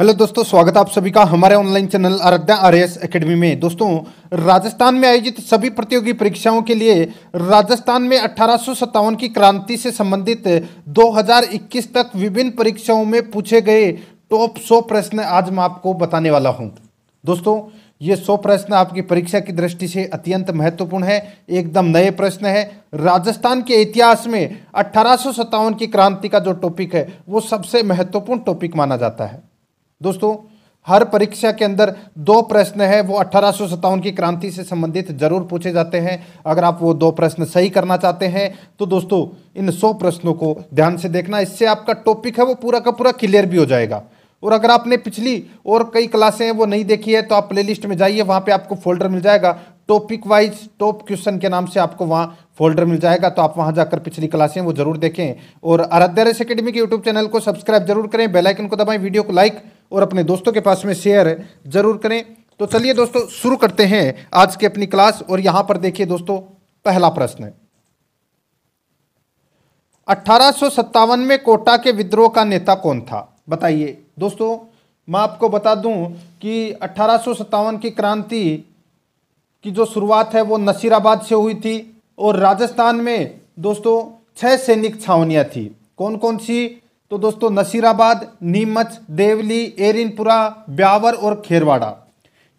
hello दोस्तों स्वागत आप सभी का हमारे online channel Aaradhya S academy में दोस्तों राजस्थान में आयोजित सभी प्रतियोगी परीक्षाओं के लिए राजस्थान में अठारह की क्रांति से संबंधित 2021 तक विभिन्न परीक्षाओं में पूछे गए टॉप 100 प्रश्न आज मैं आपको बताने वाला हूं दोस्तों ये 100 प्रश्न आपकी परीक्षा की दृष्टि से अत्यंत महत्वपूर्ण है एकदम नए प्रश्न है राजस्थान के इतिहास में अठारह की क्रांति का जो टॉपिक है वो सबसे महत्वपूर्ण टॉपिक माना जाता है दोस्तों हर परीक्षा के अंदर दो प्रश्न है वो अठारह की क्रांति से संबंधित जरूर पूछे जाते हैं अगर आप वो दो प्रश्न सही करना चाहते हैं तो दोस्तों इन सौ प्रश्नों को ध्यान से देखना इससे आपका टॉपिक है वो पूरा का पूरा क्लियर भी हो जाएगा और अगर आपने पिछली और कई क्लासें हैं वो नहीं देखी है तो आप प्ले में जाइए वहाँ पर आपको फोल्डर मिल जाएगा टॉपिक वाइज टॉप क्वेश्चन के नाम से आपको वहाँ फोल्डर मिल जाएगा तो आप वहाँ जाकर पिछली क्लासें वो जरूर देखें और आराध्या रेस अकेडमी के यूट्यूब चैनल को सब्सक्राइब जरूर करें आइकन को दबाएं वीडियो को लाइक और अपने दोस्तों के पास में शेयर ज़रूर करें तो चलिए दोस्तों शुरू करते हैं आज की अपनी क्लास और यहां पर देखिए दोस्तों पहला प्रश्न अट्ठारह में कोटा के विद्रोह का नेता कौन था बताइए दोस्तों मैं आपको बता दूं कि अट्ठारह की क्रांति की जो शुरुआत है वो नसीराबाद से हुई थी और राजस्थान में दोस्तों छह सैनिक छावनियां थी कौन कौन सी तो दोस्तों नसीराबाद नीमच देवली एरिनपुरा ब्यावर और खेरवाड़ा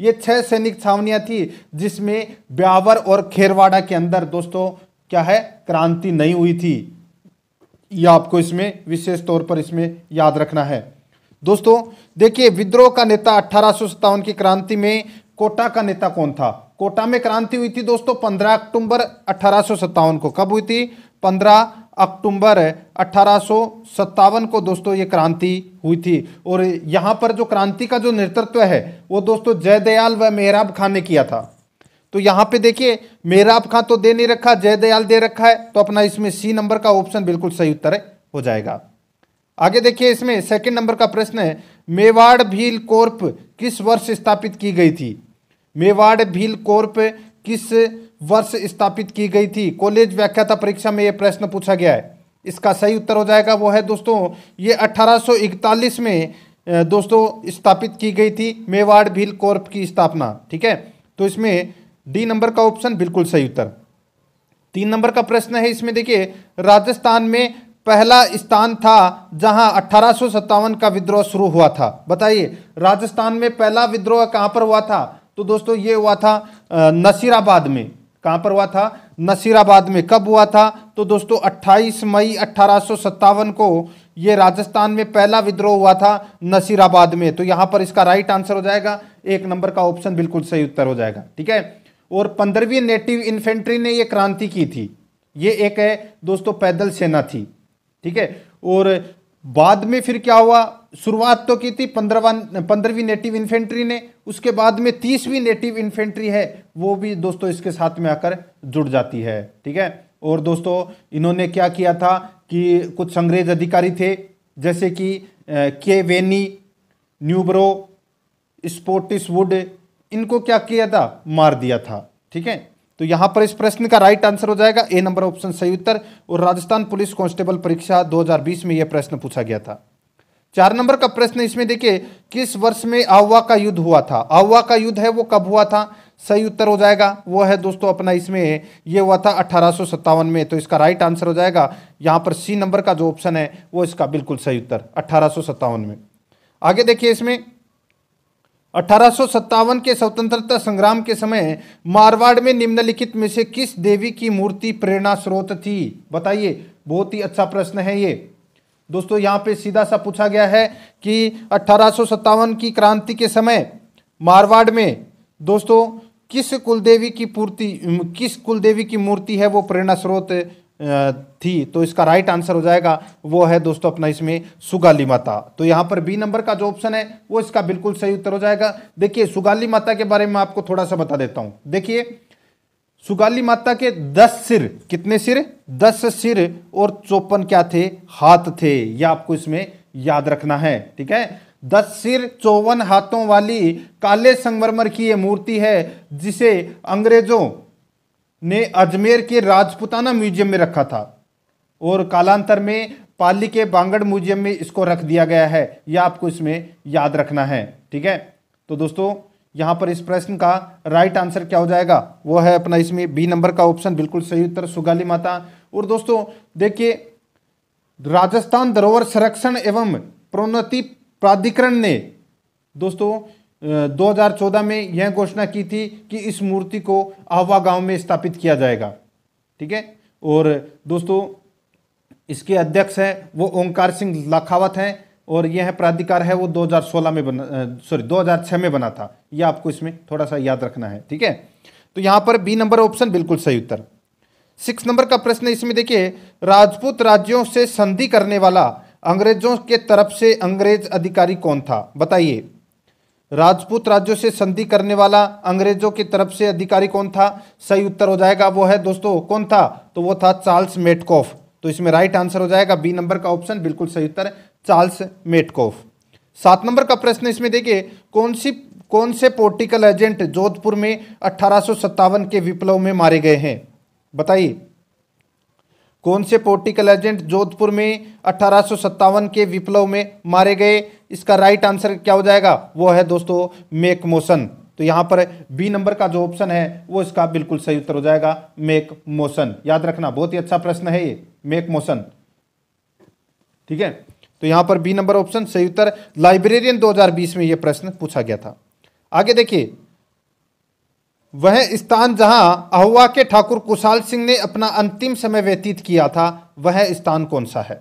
ये छह सैनिक छावनियां थी जिसमें ब्यावर और खेरवाड़ा के अंदर दोस्तों क्या है क्रांति नहीं हुई थी यह आपको इसमें विशेष तौर पर इसमें याद रखना है दोस्तों देखिए विद्रोह का नेता अठारह की क्रांति में कोटा का नेता कौन था कोटा में क्रांति हुई थी दोस्तों 15 अक्टूबर अठारह को कब हुई थी 15 अक्टूबर अठारह को दोस्तों ये क्रांति हुई थी और यहाँ पर जो क्रांति का जो नेतृत्व है वो दोस्तों जयदयाल व मेहराब खान ने किया था तो यहाँ पे देखिए मेहराब खान तो दे नहीं रखा जयदयाल दे रखा है तो अपना इसमें सी नंबर का ऑप्शन बिल्कुल सही उत्तर हो जाएगा आगे देखिए इसमें सेकेंड नंबर का प्रश्न है मेवाड़ भील कोर्प किस वर्ष स्थापित की गई थी मेवाड़ भील कोर्प किस वर्ष स्थापित की गई थी कॉलेज व्याख्याता परीक्षा में यह प्रश्न पूछा गया है इसका सही उत्तर हो जाएगा वो है दोस्तों ये 1841 में दोस्तों स्थापित की गई थी मेवाड़ भील कोर्प की स्थापना ठीक है तो इसमें डी नंबर का ऑप्शन बिल्कुल सही उत्तर तीन नंबर का प्रश्न है इसमें देखिए राजस्थान में पहला स्थान था जहां अठारह का विद्रोह शुरू हुआ था बताइए राजस्थान में पहला विद्रोह कहां पर हुआ था तो दोस्तों ये हुआ था नसीराबाद में कहाँ पर हुआ था नसीराबाद में कब हुआ था तो दोस्तों 28 मई अट्ठारह को ये राजस्थान में पहला विद्रोह हुआ था नसीराबाद में तो यहाँ पर इसका राइट आंसर हो जाएगा एक नंबर का ऑप्शन बिल्कुल सही उत्तर हो जाएगा ठीक है और पंद्रहवीं नेटिव इन्फेंट्री ने ये क्रांति की थी ये एक है दोस्तों पैदल सेना थी ठीक है और बाद में फिर क्या हुआ शुरुआत तो की थी पंद्रह पंद्रहवीं नेटिव इन्फेंट्री ने उसके बाद में तीसवीं नेटिव इन्फेंट्री है वो भी दोस्तों इसके साथ में आकर जुड़ जाती है ठीक है और दोस्तों इन्होंने क्या किया था कि कुछ अंग्रेज अधिकारी थे जैसे कि के वेनी न्यूब्रो वुड इनको क्या किया था मार दिया था ठीक है तो यहां पर इस प्रश्न का राइट आंसर हो जाएगा ए नंबर ऑप्शन सही उत्तर और राजस्थान पुलिस कांस्टेबल परीक्षा 2020 में यह प्रश्न पूछा गया था चार नंबर का प्रश्न इसमें देखिए किस वर्ष में आवा का युद्ध हुआ था आवा का युद्ध है वो कब हुआ था सही उत्तर हो जाएगा वो है दोस्तों अपना इसमें ये हुआ था अठारह में तो इसका राइट आंसर हो जाएगा यहाँ पर सी नंबर का जो ऑप्शन है वो इसका बिल्कुल सही उत्तर अठारह में आगे देखिए इसमें अठारह के स्वतंत्रता संग्राम के समय मारवाड़ में निम्नलिखित में से किस देवी की मूर्ति प्रेरणा स्रोत थी बताइए बहुत ही अच्छा प्रश्न है ये दोस्तों यहाँ पे सीधा सा पूछा गया है कि अठारह की क्रांति के समय मारवाड़ में दोस्तों किस कुलदेवी की पूर्ति किस कुलदेवी की मूर्ति है वो प्रेरणा स्रोत थी तो इसका राइट आंसर हो जाएगा वो है दोस्तों अपना इसमें सुगाली माता तो यहाँ पर बी नंबर का जो ऑप्शन है वो इसका बिल्कुल सही उत्तर हो जाएगा देखिए सुगाली माता के बारे में आपको थोड़ा सा बता देता हूँ देखिए सुगाली माता के दस सिर कितने सिर दस सिर और चौपन क्या थे हाथ थे यह आपको इसमें याद रखना है ठीक है दस सिर चौवन हाथों वाली काले संगमरमर की यह मूर्ति है जिसे अंग्रेजों ने अजमेर के राजपुताना म्यूजियम में रखा था और कालांतर में पाली के बांगड़ म्यूजियम में इसको रख दिया गया है यह आपको इसमें याद रखना है ठीक है तो दोस्तों यहाँ पर इस प्रश्न का राइट आंसर क्या हो जाएगा वो है अपना इसमें बी नंबर का ऑप्शन बिल्कुल सही उत्तर सुगाली माता और दोस्तों देखिए राजस्थान धरोहर संरक्षण एवं प्रोन्नति प्राधिकरण ने दोस्तों 2014 में यह घोषणा की थी कि इस मूर्ति को आहवा गांव में स्थापित किया जाएगा ठीक है और दोस्तों इसके अध्यक्ष हैं वो ओंकार सिंह लाखावत हैं और यह प्राधिकार है वो 2016 में बना सॉरी 2006 में बना था यह आपको इसमें थोड़ा सा याद रखना है ठीक है तो यहां पर बी नंबर ऑप्शन बिल्कुल सही उत्तर सिक्स नंबर का प्रश्न इसमें देखिए राजपूत राज्यों से संधि करने वाला अंग्रेजों के तरफ से अंग्रेज अधिकारी कौन था बताइए राजपूत राज्यों से संधि करने वाला अंग्रेजों की तरफ से अधिकारी कौन था सही उत्तर हो जाएगा वो है दोस्तों कौन था तो वो था चार्ल्स मेटकॉफ तो इसमें राइट आंसर हो जाएगा बी नंबर का ऑप्शन बिल्कुल सही उत्तर है चार्ल्स मेटकोफ सात नंबर का प्रश्न इसमें देखिए कौन सी कौन से पोर्टिकल एजेंट जोधपुर में अठारह के विप्लव में मारे गए हैं बताइए कौन से पोर्टिकल एजेंट जोधपुर में अठारह के विप्लव में मारे गए इसका राइट आंसर क्या हो जाएगा वो है दोस्तों मेक मोशन तो यहां पर बी नंबर का जो ऑप्शन है वो इसका बिल्कुल सही उत्तर हो जाएगा मेक मोशन याद रखना बहुत ही अच्छा प्रश्न है ये मेक मोशन ठीक है तो यहां पर बी नंबर ऑप्शन सही उत्तर लाइब्रेरियन 2020 में यह प्रश्न पूछा गया था आगे देखिए वह स्थान जहां अहुआ के ठाकुर कुशाल सिंह ने अपना अंतिम समय व्यतीत किया था वह स्थान कौन सा है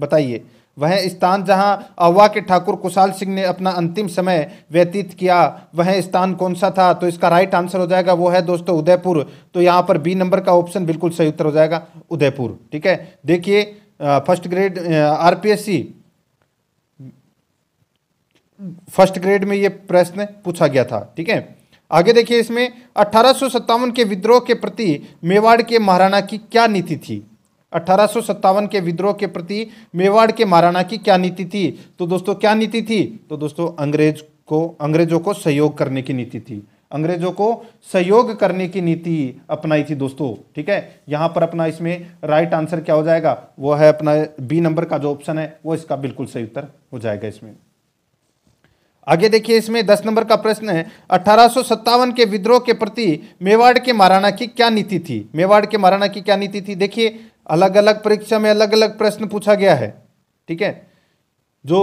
बताइए वह स्थान जहां अहुआ के ठाकुर कुशाल सिंह ने अपना अंतिम समय व्यतीत किया वह स्थान कौन सा था तो इसका राइट आंसर हो जाएगा वो है दोस्तों उदयपुर तो यहां पर बी नंबर का ऑप्शन बिल्कुल सही उत्तर हो जाएगा उदयपुर ठीक है देखिए first grade RPSC first grade में ये प्रश्न पूछा गया था ठीक है आगे देखिए इसमें अठारह के विद्रोह के प्रति मेवाड़ के महाराणा की क्या नीति थी अठारह के विद्रोह के प्रति मेवाड़ के महाराणा की क्या नीति थी तो दोस्तों क्या नीति थी तो दोस्तों अंग्रेज को अंग्रेजों को सहयोग करने की नीति थी अंग्रेजों को सहयोग करने की नीति अपनाई थी दोस्तों ठीक है यहां पर अपना इसमें राइट आंसर क्या हो जाएगा वो है अपना बी नंबर का जो ऑप्शन है वो इसका बिल्कुल सही उत्तर हो जाएगा इसमें आगे देखिए इसमें दस नंबर का प्रश्न है अठारह के विद्रोह के प्रति मेवाड़ के महाराणा की क्या नीति थी मेवाड़ के महाराणा की क्या नीति थी देखिए अलग अलग परीक्षा में अलग अलग प्रश्न पूछा गया है ठीक है जो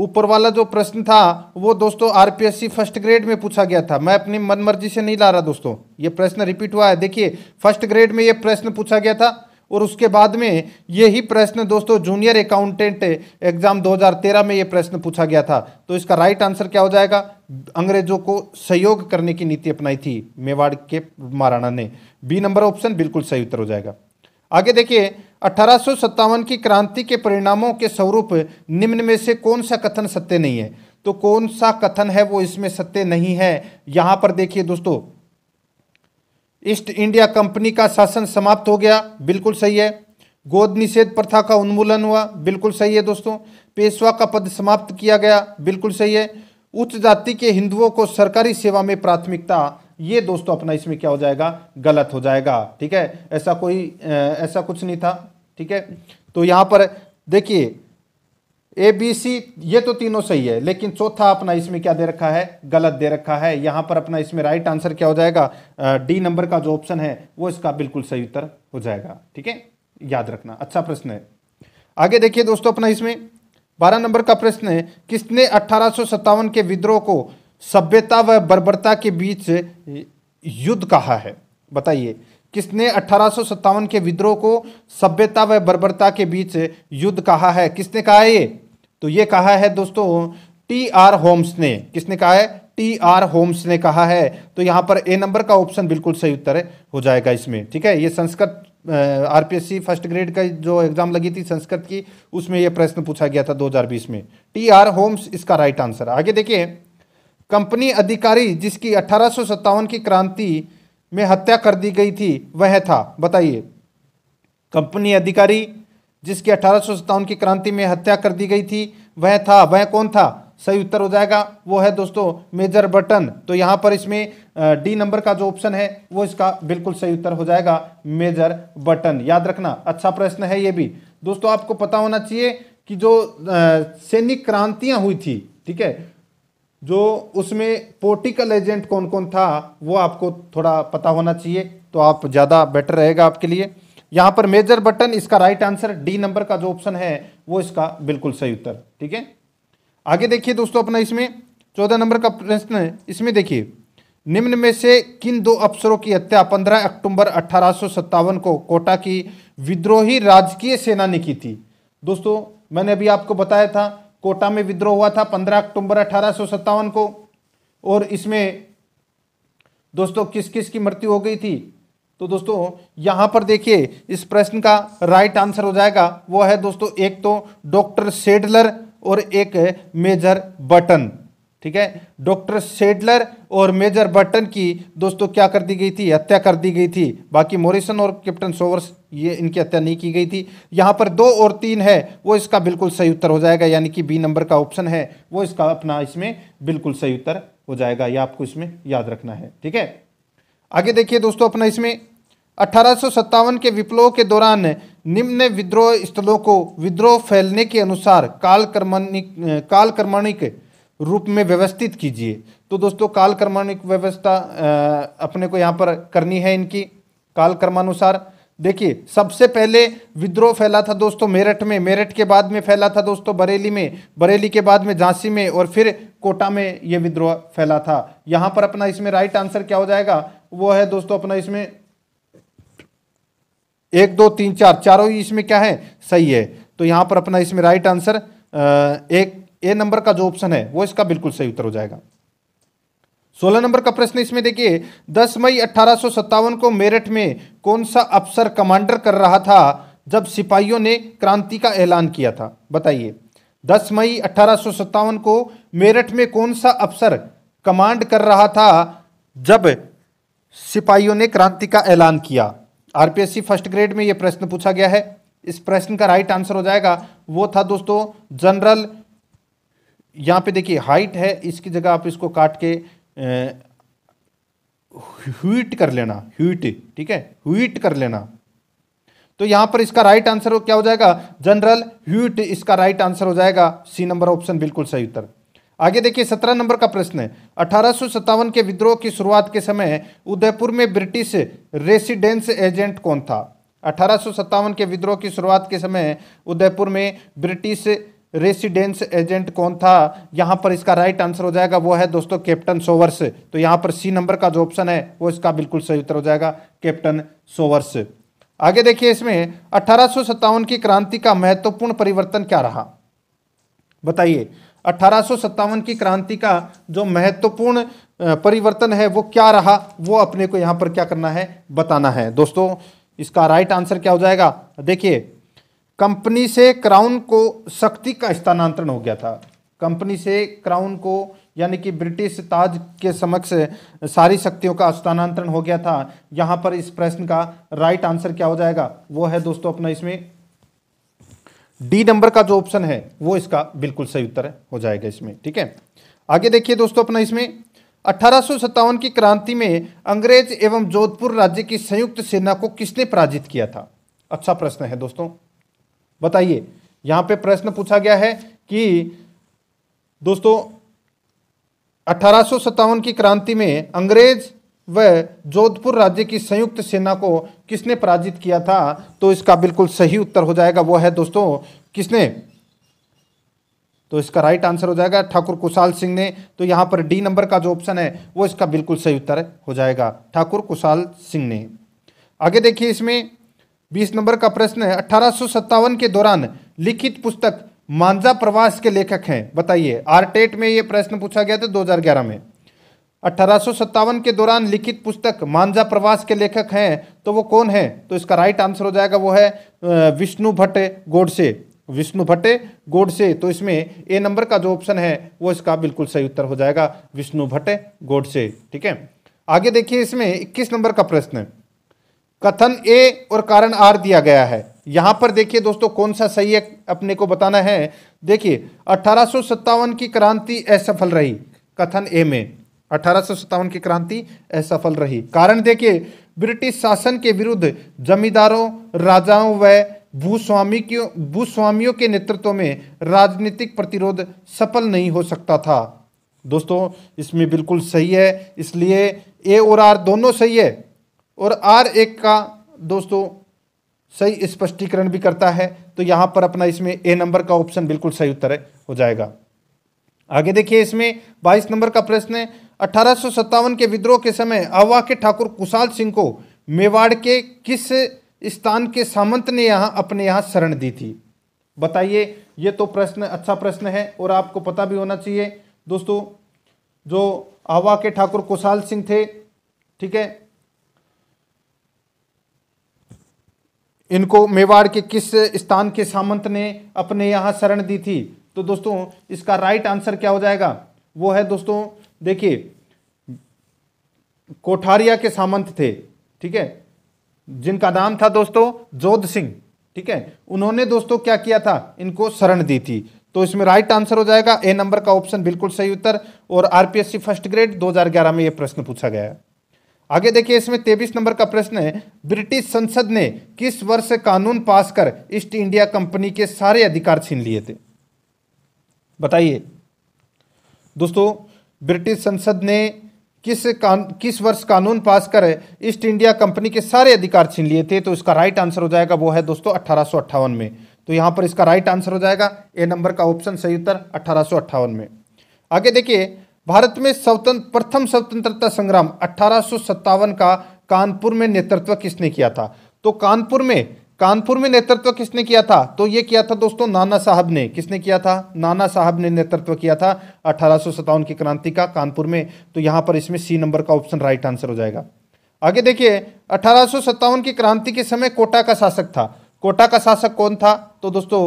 ऊपर वाला जो प्रश्न था वो दोस्तों आरपीएससी फर्स्ट ग्रेड में पूछा गया था मैं अपनी मनमर्जी से नहीं ला रहा दोस्तों ये प्रश्न रिपीट हुआ है देखिए फर्स्ट ग्रेड में ये प्रश्न पूछा गया था और उसके बाद में यही प्रश्न दोस्तों जूनियर अकाउंटेंट एग्जाम 2013 में ये प्रश्न पूछा गया था तो इसका राइट आंसर क्या हो जाएगा अंग्रेजों को सहयोग करने की नीति अपनाई थी मेवाड़ के महाराणा ने बी नंबर ऑप्शन बिल्कुल सही उत्तर हो जाएगा आगे देखिए अठारह की क्रांति के परिणामों के स्वरूप निम्न में से कौन सा कथन सत्य नहीं है तो कौन सा कथन है वो इसमें सत्य नहीं है यहां पर देखिए दोस्तों ईस्ट इंडिया कंपनी का शासन समाप्त हो गया बिल्कुल सही है गोद निषेध प्रथा का उन्मूलन हुआ बिल्कुल सही है दोस्तों पेशवा का पद समाप्त किया गया बिल्कुल सही है उच्च जाति के हिंदुओं को सरकारी सेवा में प्राथमिकता ये दोस्तों अपना इसमें क्या हो जाएगा गलत हो जाएगा ठीक है ऐसा कोई ऐसा कुछ नहीं था ठीक है तो यहां पर देखिए ए बी सी ये तो तीनों सही है लेकिन चौथा अपना इसमें क्या दे रखा है गलत दे रखा है यहां पर अपना इसमें राइट आंसर क्या हो जाएगा डी नंबर का जो ऑप्शन है वो इसका बिल्कुल सही उत्तर हो जाएगा ठीक है याद रखना अच्छा प्रश्न है आगे देखिए दोस्तों अपना इसमें बारह नंबर का प्रश्न है किसने अठारह के विद्रोह को सभ्यता व बर्बरता के बीच युद्ध कहा है बताइए किसने अठारह के विद्रोह को सभ्यता व बर्बरता के बीच युद्ध कहा है किसने कहा है ये तो ये कहा है दोस्तों टी आर होम्स ने किसने कहा है टी आर होम्स ने कहा है तो यहाँ पर ए नंबर का ऑप्शन बिल्कुल सही उत्तर हो जाएगा इसमें ठीक है ये संस्कृत आरपीएससी फर्स्ट ग्रेड का जो एग्जाम लगी थी संस्कृत की उसमें यह प्रश्न पूछा गया था 2020 में टी आर होम्स इसका राइट आंसर आगे देखिए कंपनी अधिकारी जिसकी अठारह की क्रांति में हत्या कर दी गई थी वह था बताइए कंपनी अधिकारी जिसकी अठारह की क्रांति में हत्या कर दी गई थी वह था वह कौन था सही उत्तर हो जाएगा वो है दोस्तों मेजर बटन तो यहाँ पर इसमें डी नंबर का जो ऑप्शन है वो इसका बिल्कुल सही उत्तर हो जाएगा मेजर बटन याद रखना अच्छा प्रश्न है ये भी दोस्तों आपको पता होना चाहिए कि जो सैनिक क्रांतियां हुई थी ठीक है जो उसमें पोर्टिकल एजेंट कौन कौन था वो आपको थोड़ा पता होना चाहिए तो आप ज़्यादा बेटर रहेगा आपके लिए यहाँ पर मेजर बटन इसका राइट आंसर डी नंबर का जो ऑप्शन है वो इसका बिल्कुल सही उत्तर ठीक है आगे देखिए दोस्तों अपना इसमें चौदह नंबर का प्रश्न है इसमें देखिए निम्न में से किन दो अफसरों की हत्या 15 अक्टूबर अठारह को कोटा की विद्रोही राजकीय सेना ने की थी दोस्तों मैंने अभी आपको बताया था कोटा में विद्रोह हुआ था 15 अक्टूबर अठारह को और इसमें दोस्तों किस किस की मृत्यु हो गई थी तो दोस्तों यहां पर देखिए इस प्रश्न का राइट आंसर हो जाएगा वो है दोस्तों एक तो डॉक्टर सेडलर और एक मेजर बटन ठीक है डॉक्टर सेडलर और मेजर बटन की दोस्तों क्या कर दी गई थी हत्या कर दी गई थी बाकी मोरिसन और कैप्टन सोवर्स ये इनकी हत्या नहीं की गई थी यहाँ पर दो और तीन है वो इसका बिल्कुल सही उत्तर हो जाएगा यानी कि बी नंबर का ऑप्शन है वो इसका अपना इसमें बिल्कुल सही उत्तर हो जाएगा यह आपको इसमें याद रखना है ठीक है आगे देखिए दोस्तों अपना इसमें अठारह के विप्लव के दौरान निम्न विद्रोह स्थलों को विद्रोह फैलने के अनुसार कालक्रमणिक कालक्रमणिक रूप में व्यवस्थित कीजिए तो दोस्तों काल कर्मानुक व्यवस्था अपने को यहाँ पर करनी है इनकी काल कर्मानुसार देखिए सबसे पहले विद्रोह फैला था दोस्तों मेरठ में मेरठ के बाद में फैला था दोस्तों बरेली में बरेली के बाद में झांसी में और फिर कोटा में ये विद्रोह फैला था यहाँ पर अपना इसमें राइट आंसर क्या हो जाएगा वो है दोस्तों अपना इसमें एक दो तीन चार चारों ही इसमें क्या है सही है तो यहाँ पर अपना इसमें राइट आंसर एक ए नंबर का जो ऑप्शन है वो इसका बिल्कुल सही उत्तर हो जाएगा सोलह नंबर का प्रश्न इसमें देखिए 10 मई अठारह को मेरठ में कौन सा अफसर कमांडर कर रहा था जब सिपाहियों ने क्रांति का ऐलान किया था बताइए 10 मई अठारह को मेरठ में कौन सा अफसर कमांड कर रहा था जब सिपाहियों ने क्रांति का ऐलान किया आरपीएससी फर्स्ट ग्रेड में यह प्रश्न पूछा गया है इस प्रश्न का राइट आंसर हो जाएगा वो था दोस्तों जनरल यहाँ पे देखिए हाइट है इसकी जगह आप इसको काट के हुईट कर लेना हुईट ठीक है हुईट कर लेना तो यहां पर इसका राइट आंसर क्या हो जाएगा जनरल हुईट इसका राइट आंसर हो जाएगा सी नंबर ऑप्शन बिल्कुल सही उत्तर आगे देखिए सत्रह नंबर का प्रश्न है अठारह के विद्रोह की शुरुआत के समय उदयपुर में ब्रिटिश रेसिडेंस एजेंट कौन था अठारह के विद्रोह की शुरुआत के समय उदयपुर में ब्रिटिश रेसिडेंस एजेंट कौन था यहाँ पर इसका राइट आंसर हो जाएगा वो है दोस्तों कैप्टन सोवर्स तो यहाँ पर सी नंबर का जो ऑप्शन है वो इसका बिल्कुल सही उत्तर हो जाएगा कैप्टन सोवर्स आगे देखिए इसमें अठारह की क्रांति का महत्वपूर्ण परिवर्तन क्या रहा बताइए अठारह की क्रांति का जो महत्वपूर्ण परिवर्तन है वो क्या रहा वो अपने को यहाँ पर क्या करना है बताना है दोस्तों इसका राइट आंसर क्या हो जाएगा देखिए कंपनी से क्राउन को शक्ति का स्थानांतरण हो गया था कंपनी से क्राउन को यानी कि ब्रिटिश ताज के समक्ष सारी शक्तियों का स्थानांतरण हो गया था यहां पर इस प्रश्न का राइट आंसर क्या हो जाएगा वो है दोस्तों अपना इसमें डी नंबर का जो ऑप्शन है वो इसका बिल्कुल सही उत्तर हो जाएगा इसमें ठीक है आगे देखिए दोस्तों अपना इसमें अठारह की क्रांति में अंग्रेज एवं जोधपुर राज्य की संयुक्त सेना को किसने पराजित किया था अच्छा प्रश्न है दोस्तों बताइए यहां पे प्रश्न पूछा गया है कि दोस्तों अठारह की क्रांति में अंग्रेज व जोधपुर राज्य की संयुक्त सेना को किसने पराजित किया था तो इसका बिल्कुल सही उत्तर हो जाएगा वो है दोस्तों किसने तो इसका राइट आंसर हो जाएगा ठाकुर कुशाल सिंह ने तो यहां पर डी नंबर का जो ऑप्शन है वो इसका बिल्कुल सही उत्तर हो जाएगा ठाकुर कुशाल सिंह ने आगे देखिए इसमें बीस नंबर का प्रश्न है अठारह के दौरान लिखित पुस्तक मांझा प्रवास के लेखक हैं बताइए आरटेट में ये प्रश्न पूछा गया था 2011 में अठारह के दौरान लिखित पुस्तक मांझा प्रवास के लेखक हैं तो वो कौन है तो इसका राइट आंसर हो जाएगा वो है विष्णु भट्ट गोडसे विष्णु भट्टे गोडसे तो इसमें ए नंबर का जो ऑप्शन है वो इसका बिल्कुल सही उत्तर हो जाएगा विष्णु भट्ट गोडसे ठीक है आगे देखिए इसमें इक्कीस नंबर का प्रश्न है कथन ए और कारण आर दिया गया है यहाँ पर देखिए दोस्तों कौन सा सही है अपने को बताना है देखिए अठारह की क्रांति असफल रही कथन ए में अठारह की क्रांति असफल रही कारण देखिए ब्रिटिश शासन के विरुद्ध जमींदारों राजाओं व भूस्वामी भूस्वामियों के नेतृत्व में राजनीतिक प्रतिरोध सफल नहीं हो सकता था दोस्तों इसमें बिल्कुल सही है इसलिए ए और आर दोनों सही है और आर एक का दोस्तों सही स्पष्टीकरण भी करता है तो यहां पर अपना इसमें ए नंबर का ऑप्शन बिल्कुल सही उत्तर हो जाएगा आगे देखिए इसमें 22 नंबर का प्रश्न है अठारह के विद्रोह के समय अवा के ठाकुर कुशाल सिंह को मेवाड़ के किस स्थान के सामंत ने यहाँ अपने यहां शरण दी थी बताइए ये तो प्रश्न अच्छा प्रश्न है और आपको पता भी होना चाहिए दोस्तों जो आवा के ठाकुर कुशाल सिंह थे ठीक है इनको मेवाड़ के किस स्थान के सामंत ने अपने यहाँ शरण दी थी तो दोस्तों इसका राइट आंसर क्या हो जाएगा वो है दोस्तों देखिए कोठारिया के सामंत थे ठीक है जिनका नाम था दोस्तों जोध सिंह ठीक है उन्होंने दोस्तों क्या किया था इनको शरण दी थी तो इसमें राइट आंसर हो जाएगा ए नंबर का ऑप्शन बिल्कुल सही उत्तर और आरपीएससी फर्स्ट ग्रेड 2011 में यह प्रश्न पूछा गया है आगे देखिए इसमें तेईस नंबर का प्रश्न है ब्रिटिश संसद ने किस वर्ष कानून पास कर ईस्ट इंडिया कंपनी के सारे अधिकार छीन लिए थे बताइए दोस्तों ब्रिटिश संसद ने किस कान किस वर्ष कानून पास कर ईस्ट इंडिया कंपनी के सारे अधिकार छीन लिए थे तो इसका राइट आंसर हो जाएगा वो है दोस्तों अठारह में तो यहां पर इसका राइट आंसर हो जाएगा ए नंबर का ऑप्शन सही उत्तर अठारह में आगे देखिए भारत में स्वतंत्र प्रथम स्वतंत्रता संग्राम अठारह का कानपुर में नेतृत्व किसने किया था तो कानपुर में कानपुर में नेतृत्व किसने किया था तो ये किया था दोस्तों नाना साहब ने किसने किया था नाना साहब ने नेतृत्व किया था अठारह की क्रांति का कानपुर में तो यहां पर इसमें सी नंबर का ऑप्शन राइट आंसर हो जाएगा आगे देखिए अठारह की क्रांति के समय कोटा का शासक था कोटा का शासक कौन था तो दोस्तों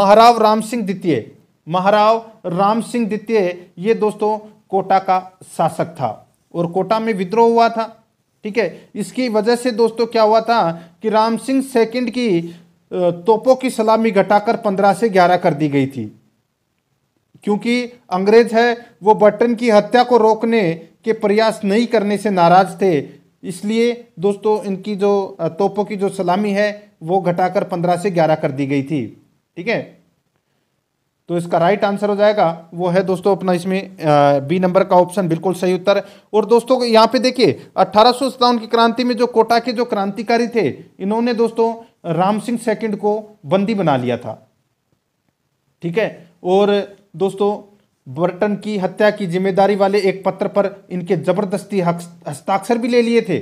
महाराव राम सिंह द्वितीय महाराव राम सिंह द्वितीय ये दोस्तों कोटा का शासक था और कोटा में विद्रोह हुआ था ठीक है इसकी वजह से दोस्तों क्या हुआ था कि राम सिंह सेकेंड की तोपों की सलामी घटाकर पंद्रह से ग्यारह कर दी गई थी क्योंकि अंग्रेज है वो बटन की हत्या को रोकने के प्रयास नहीं करने से नाराज थे इसलिए दोस्तों इनकी जो तोपों की जो सलामी है वो घटाकर पंद्रह से ग्यारह कर दी गई थी ठीक है तो इसका राइट आंसर हो जाएगा वो है दोस्तों अपना इसमें बी नंबर का ऑप्शन बिल्कुल सही उत्तर और दोस्तों यहाँ पे देखिए अट्ठारह की क्रांति में जो कोटा के जो क्रांतिकारी थे इन्होंने दोस्तों राम सिंह सेकंड को बंदी बना लिया था ठीक है और दोस्तों बर्टन की हत्या की जिम्मेदारी वाले एक पत्र पर इनके जबरदस्ती हस्ताक्षर भी ले लिए थे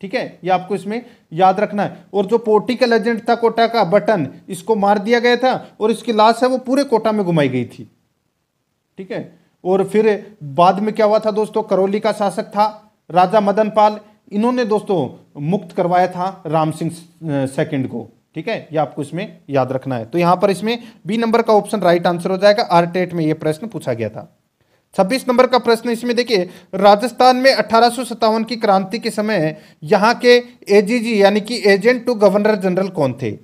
ठीक है ये आपको इसमें याद रखना है और जो पोर्टिकल एजेंट था कोटा का बटन इसको मार दिया गया था और इसकी लाश है वो पूरे कोटा में घुमाई गई थी ठीक है और फिर बाद में क्या हुआ था दोस्तों करौली का शासक था राजा मदन पाल इन्होंने दोस्तों मुक्त करवाया था राम सिंह सेकेंड को ठीक है ये आपको इसमें याद रखना है तो यहां पर इसमें बी नंबर का ऑप्शन राइट आंसर हो जाएगा आर टेट में यह प्रश्न पूछा गया था छब्बीस नंबर का प्रश्न इसमें देखिए राजस्थान में अठारह की क्रांति के समय यहाँ के एजीजी यानी कि एजेंट टू गवर्नर जनरल कौन थे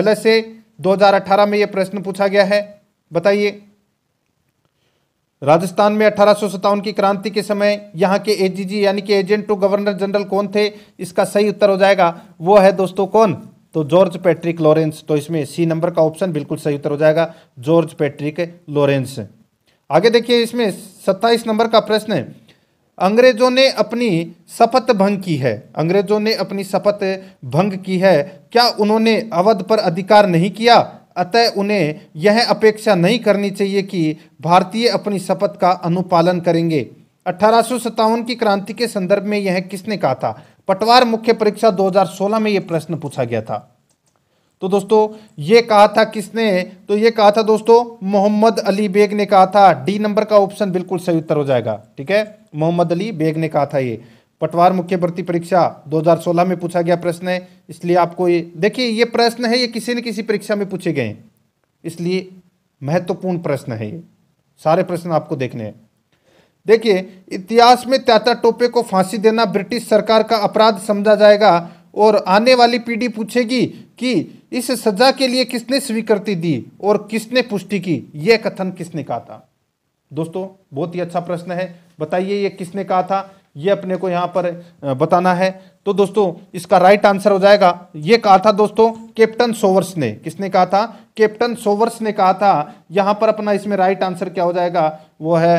एल एस में यह प्रश्न पूछा गया है बताइए राजस्थान में अठारह की क्रांति के समय यहाँ के एजीजी यानी कि एजेंट टू गवर्नर जनरल कौन थे इसका सही उत्तर हो जाएगा वो है दोस्तों कौन तो जॉर्ज पैट्रिक लॉरेंस तो इसमें सी नंबर का ऑप्शन बिल्कुल सही उत्तर हो जाएगा जॉर्ज पैट्रिक लॉरेंस आगे देखिए इसमें सत्ताईस नंबर का प्रश्न है अंग्रेजों ने अपनी शपथ भंग की है अंग्रेजों ने अपनी शपथ भंग की है क्या उन्होंने अवध पर अधिकार नहीं किया अतः उन्हें यह अपेक्षा नहीं करनी चाहिए कि भारतीय अपनी शपथ का अनुपालन करेंगे अठारह की क्रांति के संदर्भ में यह किसने कहा था पटवार मुख्य परीक्षा 2016 में यह प्रश्न पूछा गया था तो दोस्तों ये कहा था किसने तो ये कहा था दोस्तों मोहम्मद अली बेग ने कहा था डी नंबर का ऑप्शन बिल्कुल सही उत्तर हो जाएगा ठीक है मोहम्मद अली बेग ने कहा था ये पटवार मुख्य भर्ती परीक्षा 2016 में पूछा गया प्रश्न है इसलिए आपको ये देखिए ये प्रश्न है ये किसी न किसी परीक्षा में पूछे गए इसलिए महत्वपूर्ण प्रश्न है ये सारे प्रश्न आपको देखने हैं देखिए इतिहास में त्याता टोपे को फांसी देना ब्रिटिश सरकार का अपराध समझा जाएगा और आने वाली पीढ़ी पूछेगी कि इस सजा के लिए किसने स्वीकृति दी और किसने पुष्टि की यह कथन किसने कहा था दोस्तों बहुत ही अच्छा प्रश्न है बताइए ये किसने कहा था ये अपने को यहाँ पर बताना है तो दोस्तों इसका राइट आंसर हो जाएगा ये कहा था दोस्तों कैप्टन सोवर्स ने किसने कहा था कैप्टन सोवर्स ने कहा था यहाँ पर अपना इसमें राइट आंसर क्या हो जाएगा वो है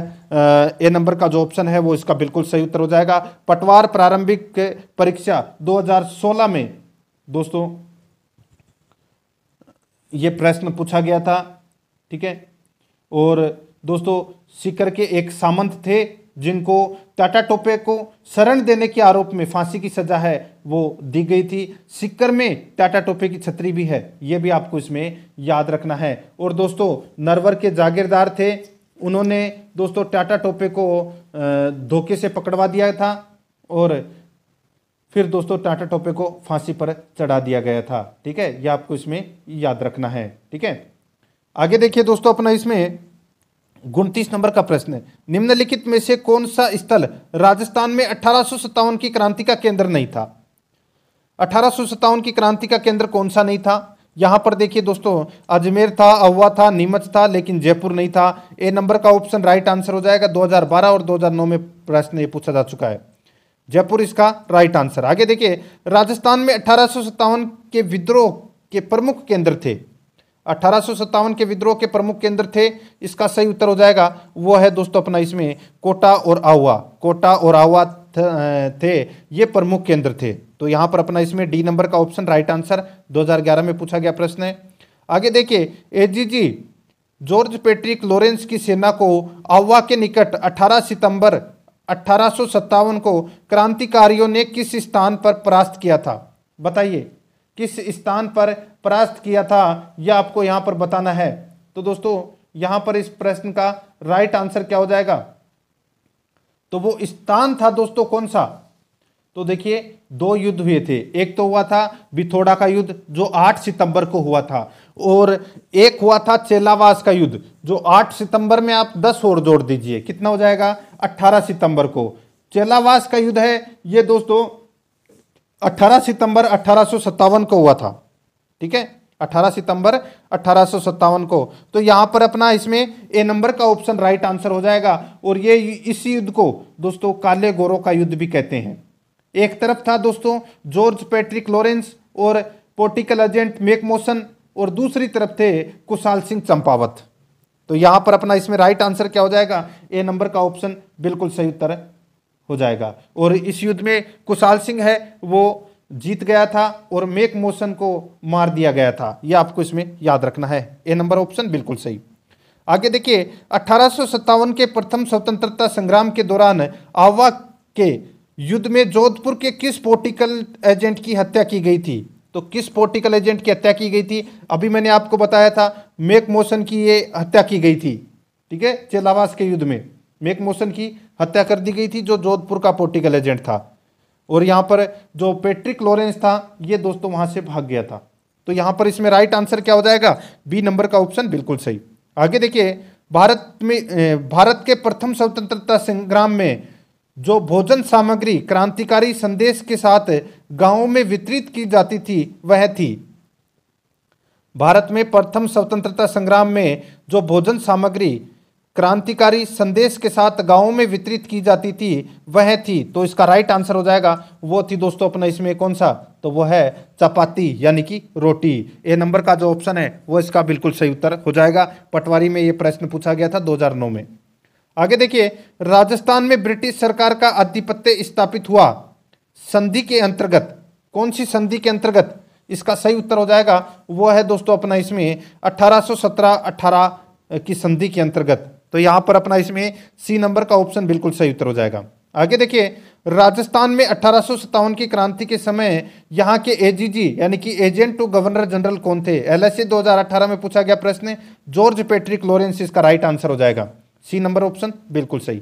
ए नंबर का जो ऑप्शन है वो इसका बिल्कुल सही उत्तर हो जाएगा पटवार प्रारंभिक परीक्षा 2016 में दोस्तों ये प्रश्न पूछा गया था ठीक है और दोस्तों सीकर के एक सामंत थे जिनको टाटा टोपे को शरण देने के आरोप में फांसी की सजा है वो दी गई थी सिक्कर में टाटा टोपे की छतरी भी है ये भी आपको इसमें याद रखना है और दोस्तों नरवर के जागीरदार थे उन्होंने दोस्तों टाटा टोपे को धोखे से पकड़वा दिया था और फिर दोस्तों टाटा टोपे को फांसी पर चढ़ा दिया गया था ठीक है ये आपको इसमें याद रखना है ठीक है आगे देखिए दोस्तों अपना इसमें उनतीस नंबर का प्रश्न निम्नलिखित में से कौन सा स्थल राजस्थान में अठारह की क्रांति का केंद्र नहीं था अठारह की क्रांति का केंद्र कौन सा नहीं था यहां पर देखिए दोस्तों अजमेर था अववा था नीमच था लेकिन जयपुर नहीं था ए नंबर का ऑप्शन राइट आंसर हो जाएगा 2012 और 2009 में प्रश्न ये पूछा जा चुका है जयपुर इसका राइट आंसर आगे देखिए राजस्थान में अठारह के विद्रोह के प्रमुख केंद्र थे अठारह के विद्रोह के प्रमुख केंद्र थे इसका सही उत्तर हो जाएगा वो है दोस्तों अपना इसमें कोटा और आहुआ कोटा और आहुआ थे ये प्रमुख केंद्र थे तो यहां पर अपना इसमें डी नंबर का ऑप्शन राइट आंसर 2011 में पूछा गया प्रश्न है आगे देखिए एजीजी जॉर्ज पेट्रिक लॉरेंस की सेना को आहुआ के निकट 18 सितंबर अठारह को क्रांतिकारियों ने किस स्थान पर परास्त किया था बताइए किस स्थान पर परास्त किया था यह आपको यहाँ पर बताना है तो दोस्तों यहाँ पर इस प्रश्न का राइट आंसर क्या हो जाएगा तो वो स्थान था दोस्तों कौन सा तो देखिए दो युद्ध हुए थे एक तो हुआ था बिथोड़ा का युद्ध जो 8 सितंबर को हुआ था और एक हुआ था चेलावास का युद्ध जो 8 सितंबर में आप 10 और जोड़ दीजिए कितना हो जाएगा 18 सितंबर को चेलावास का युद्ध है ये दोस्तों 18 सितंबर अठारह को हुआ था ठीक है 18 सितंबर अठारह को तो यहां पर अपना इसमें ए नंबर का ऑप्शन राइट आंसर हो जाएगा और ये इसी युद्ध को दोस्तों काले गोरों का युद्ध भी कहते हैं एक तरफ था दोस्तों जॉर्ज पैट्रिक लॉरेंस और पोर्टिकल एजेंट मेकमोशन और दूसरी तरफ थे कुशाल सिंह चंपावत तो यहां पर अपना इसमें राइट आंसर क्या हो जाएगा ए नंबर का ऑप्शन बिल्कुल सही उत्तर हो जाएगा और इस युद्ध में कुशाल सिंह है वो जीत गया था और मेक मोशन को मार दिया गया था यह आपको इसमें याद रखना है ए नंबर ऑप्शन बिल्कुल सही आगे देखिए अठारह के प्रथम स्वतंत्रता संग्राम के दौरान आवा के युद्ध में जोधपुर के किस पोलिटिकल एजेंट की हत्या की गई थी तो किस पोर्टिकल एजेंट की हत्या की गई थी अभी मैंने आपको बताया था मेक मोशन की ये हत्या की गई थी ठीक है चेलावास के युद्ध में मेक मोशन की हत्या कर दी गई थी जो जोधपुर का पोर्टिकल एजेंट था और यहाँ पर जो पेट्रिक लॉरेंस था ये दोस्तों वहाँ से भाग गया था तो यहाँ पर इसमें राइट आंसर क्या हो जाएगा बी नंबर का ऑप्शन बिल्कुल सही आगे देखिए भारत में भारत के प्रथम स्वतंत्रता संग्राम में जो भोजन सामग्री क्रांतिकारी संदेश के साथ गांवों में वितरित की जाती थी वह थी भारत में प्रथम स्वतंत्रता संग्राम में जो भोजन सामग्री क्रांतिकारी संदेश के साथ गांवों में वितरित की जाती थी वह थी तो इसका राइट आंसर हो जाएगा वो थी दोस्तों अपना इसमें कौन सा तो वो है चपाती यानी कि रोटी ए नंबर का जो ऑप्शन है वो इसका बिल्कुल सही उत्तर हो जाएगा पटवारी में ये प्रश्न पूछा गया था 2009 में आगे देखिए राजस्थान में ब्रिटिश सरकार का आधिपत्य स्थापित हुआ संधि के अंतर्गत कौन सी संधि के अंतर्गत इसका सही उत्तर हो जाएगा वो है दोस्तों अपना इसमें 1817 18 की संधि के अंतर्गत तो यहां पर अपना इसमें सी नंबर का ऑप्शन बिल्कुल सही उत्तर हो जाएगा आगे देखिए राजस्थान में अठारह की क्रांति के समय यहाँ के एजीजी यानी कि एजेंट टू गवर्नर जनरल कौन थे एलएसए 2018 में पूछा गया प्रश्न जॉर्ज पेट्रिक लॉरेंस इसका राइट आंसर हो जाएगा सी नंबर ऑप्शन बिल्कुल सही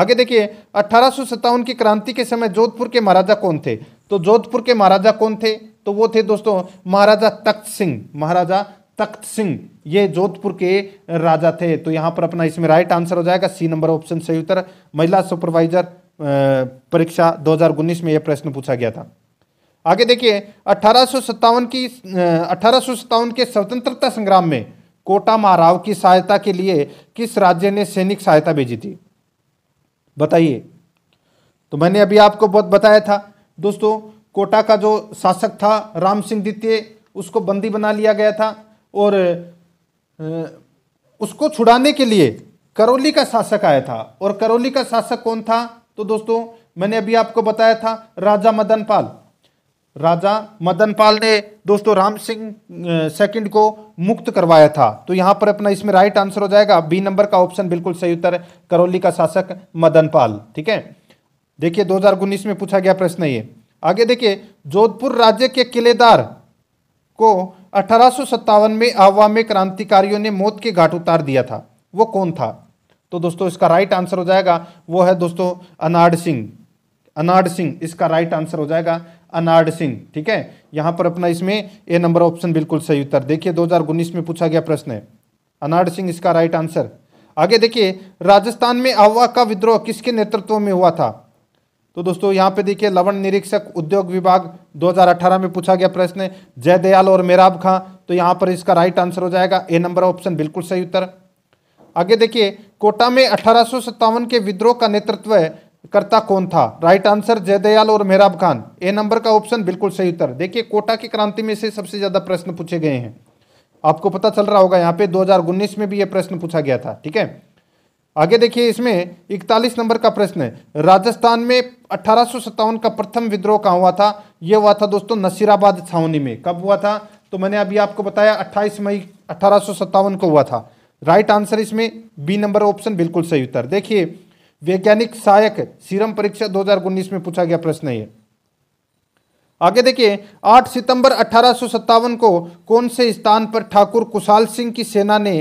आगे देखिए अठारह की क्रांति के समय जोधपुर के महाराजा कौन थे तो जोधपुर के महाराजा कौन थे तो वो थे दोस्तों महाराजा तख्त सिंह महाराजा तख्त सिंह ये जोधपुर के राजा थे तो यहां पर अपना इसमें राइट आंसर हो जाएगा सी नंबर ऑप्शन सही उत्तर महिला सुपरवाइजर परीक्षा 2019 में यह प्रश्न पूछा गया था आगे देखिए अठारह की अठारह के स्वतंत्रता संग्राम में कोटा महाराव की सहायता के लिए किस राज्य ने सैनिक सहायता भेजी थी बताइए तो मैंने अभी आपको बहुत बताया था दोस्तों कोटा का जो शासक था राम सिंह द्वितीय उसको बंदी बना लिया गया था और उसको छुड़ाने के लिए करौली का शासक आया था और करौली का शासक कौन था तो दोस्तों मैंने अभी आपको बताया था राजा मदन पाल राजा मदन पाल ने दोस्तों राम सिंह सेकंड को मुक्त करवाया था तो यहां पर अपना इसमें राइट आंसर हो जाएगा बी नंबर का ऑप्शन बिल्कुल सही उत्तर है करौली का शासक मदन पाल ठीक है देखिए दो में पूछा गया प्रश्न ये आगे देखिए जोधपुर राज्य के किलेदार को अठारह में आवा में क्रांतिकारियों ने मौत के घाट उतार दिया था वो कौन था तो दोस्तों इसका राइट आंसर हो जाएगा वो है दोस्तों अनाड सिंह अनाड सिंह इसका राइट आंसर हो जाएगा अनार्ड सिंह ठीक है यहाँ पर अपना इसमें ए नंबर ऑप्शन बिल्कुल सही उत्तर देखिए 2019 में पूछा गया प्रश्न है अनार्ड सिंह इसका राइट आंसर आगे देखिए राजस्थान में आवा का विद्रोह किसके नेतृत्व में हुआ था तो दोस्तों यहाँ पे देखिए लवण निरीक्षक उद्योग विभाग 2018 में पूछा गया प्रश्न जयदयाल और मेराब खां तो यहाँ पर इसका राइट आंसर हो जाएगा ए नंबर ऑप्शन बिल्कुल सही उत्तर आगे देखिए कोटा में अठारह के विद्रोह का नेतृत्व कर्ता कौन था राइट आंसर जयदयाल और मेहराब खान ए नंबर का ऑप्शन बिल्कुल सही उत्तर देखिए कोटा की क्रांति में से सबसे ज़्यादा प्रश्न पूछे गए हैं आपको पता चल रहा होगा यहाँ पे 2019 में भी यह प्रश्न पूछा गया था ठीक है आगे देखिए इसमें 41 नंबर का प्रश्न है राजस्थान में अठारह का प्रथम विद्रोह कहाँ हुआ था यह हुआ था दोस्तों नसीराबाद छावनी में कब हुआ था तो मैंने अभी आपको बताया 28 मई अठारह को हुआ था राइट आंसर इसमें बी नंबर ऑप्शन बिल्कुल सही उत्तर देखिए वैज्ञानिक सहायक सीरम परीक्षा 2019 में पूछा गया प्रश्न है आगे देखिए 8 सितंबर अठारह को कौन से स्थान पर ठाकुर कुशाल सिंह की सेना ने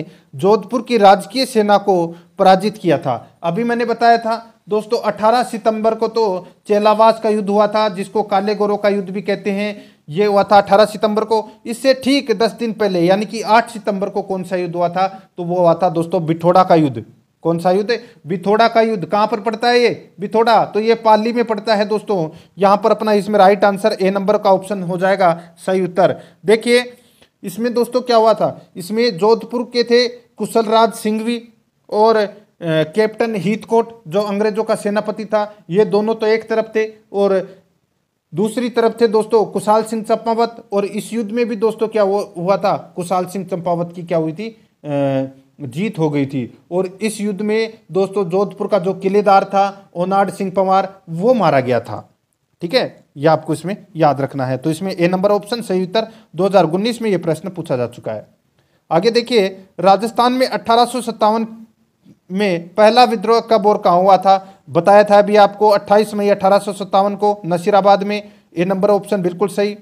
जोधपुर की राजकीय सेना को पराजित किया था अभी मैंने बताया था दोस्तों 18 सितंबर को तो चेलावास का युद्ध हुआ था जिसको काले गोरो का युद्ध भी कहते हैं ये हुआ था 18 सितंबर को इससे ठीक 10 दिन पहले यानी कि 8 सितंबर को कौन सा युद्ध हुआ था तो वो हुआ था दोस्तों बिठोड़ा का युद्ध कौन सा युद्ध बिथोड़ा का युद्ध कहाँ पर पड़ता है ये बिथोड़ा तो ये पाली में पड़ता है दोस्तों यहाँ पर अपना इसमें राइट आंसर ए नंबर का ऑप्शन हो जाएगा सही उत्तर देखिए इसमें दोस्तों क्या हुआ था इसमें जोधपुर के थे कुशलराज सिंघवी और कैप्टन हीथकोट जो अंग्रेजों का सेनापति था ये दोनों तो एक तरफ थे और दूसरी तरफ थे दोस्तों कुशाल सिंह चंपावत और इस युद्ध में भी दोस्तों क्या हुआ था कुशाल सिंह चंपावत की क्या हुई थी आ, जीत हो गई थी और इस युद्ध में दोस्तों जोधपुर का जो किलेदार था ओनाड सिंह पंवार वो मारा गया था ठीक है यह आपको इसमें याद रखना है तो इसमें ए नंबर ऑप्शन सही उत्तर 2019 में यह प्रश्न पूछा जा चुका है आगे देखिए राजस्थान में अठारह में पहला विद्रोह कब और कहा हुआ था बताया था अभी आपको 28 मई अठारह को नसीराबाद में ए नंबर ऑप्शन बिल्कुल सही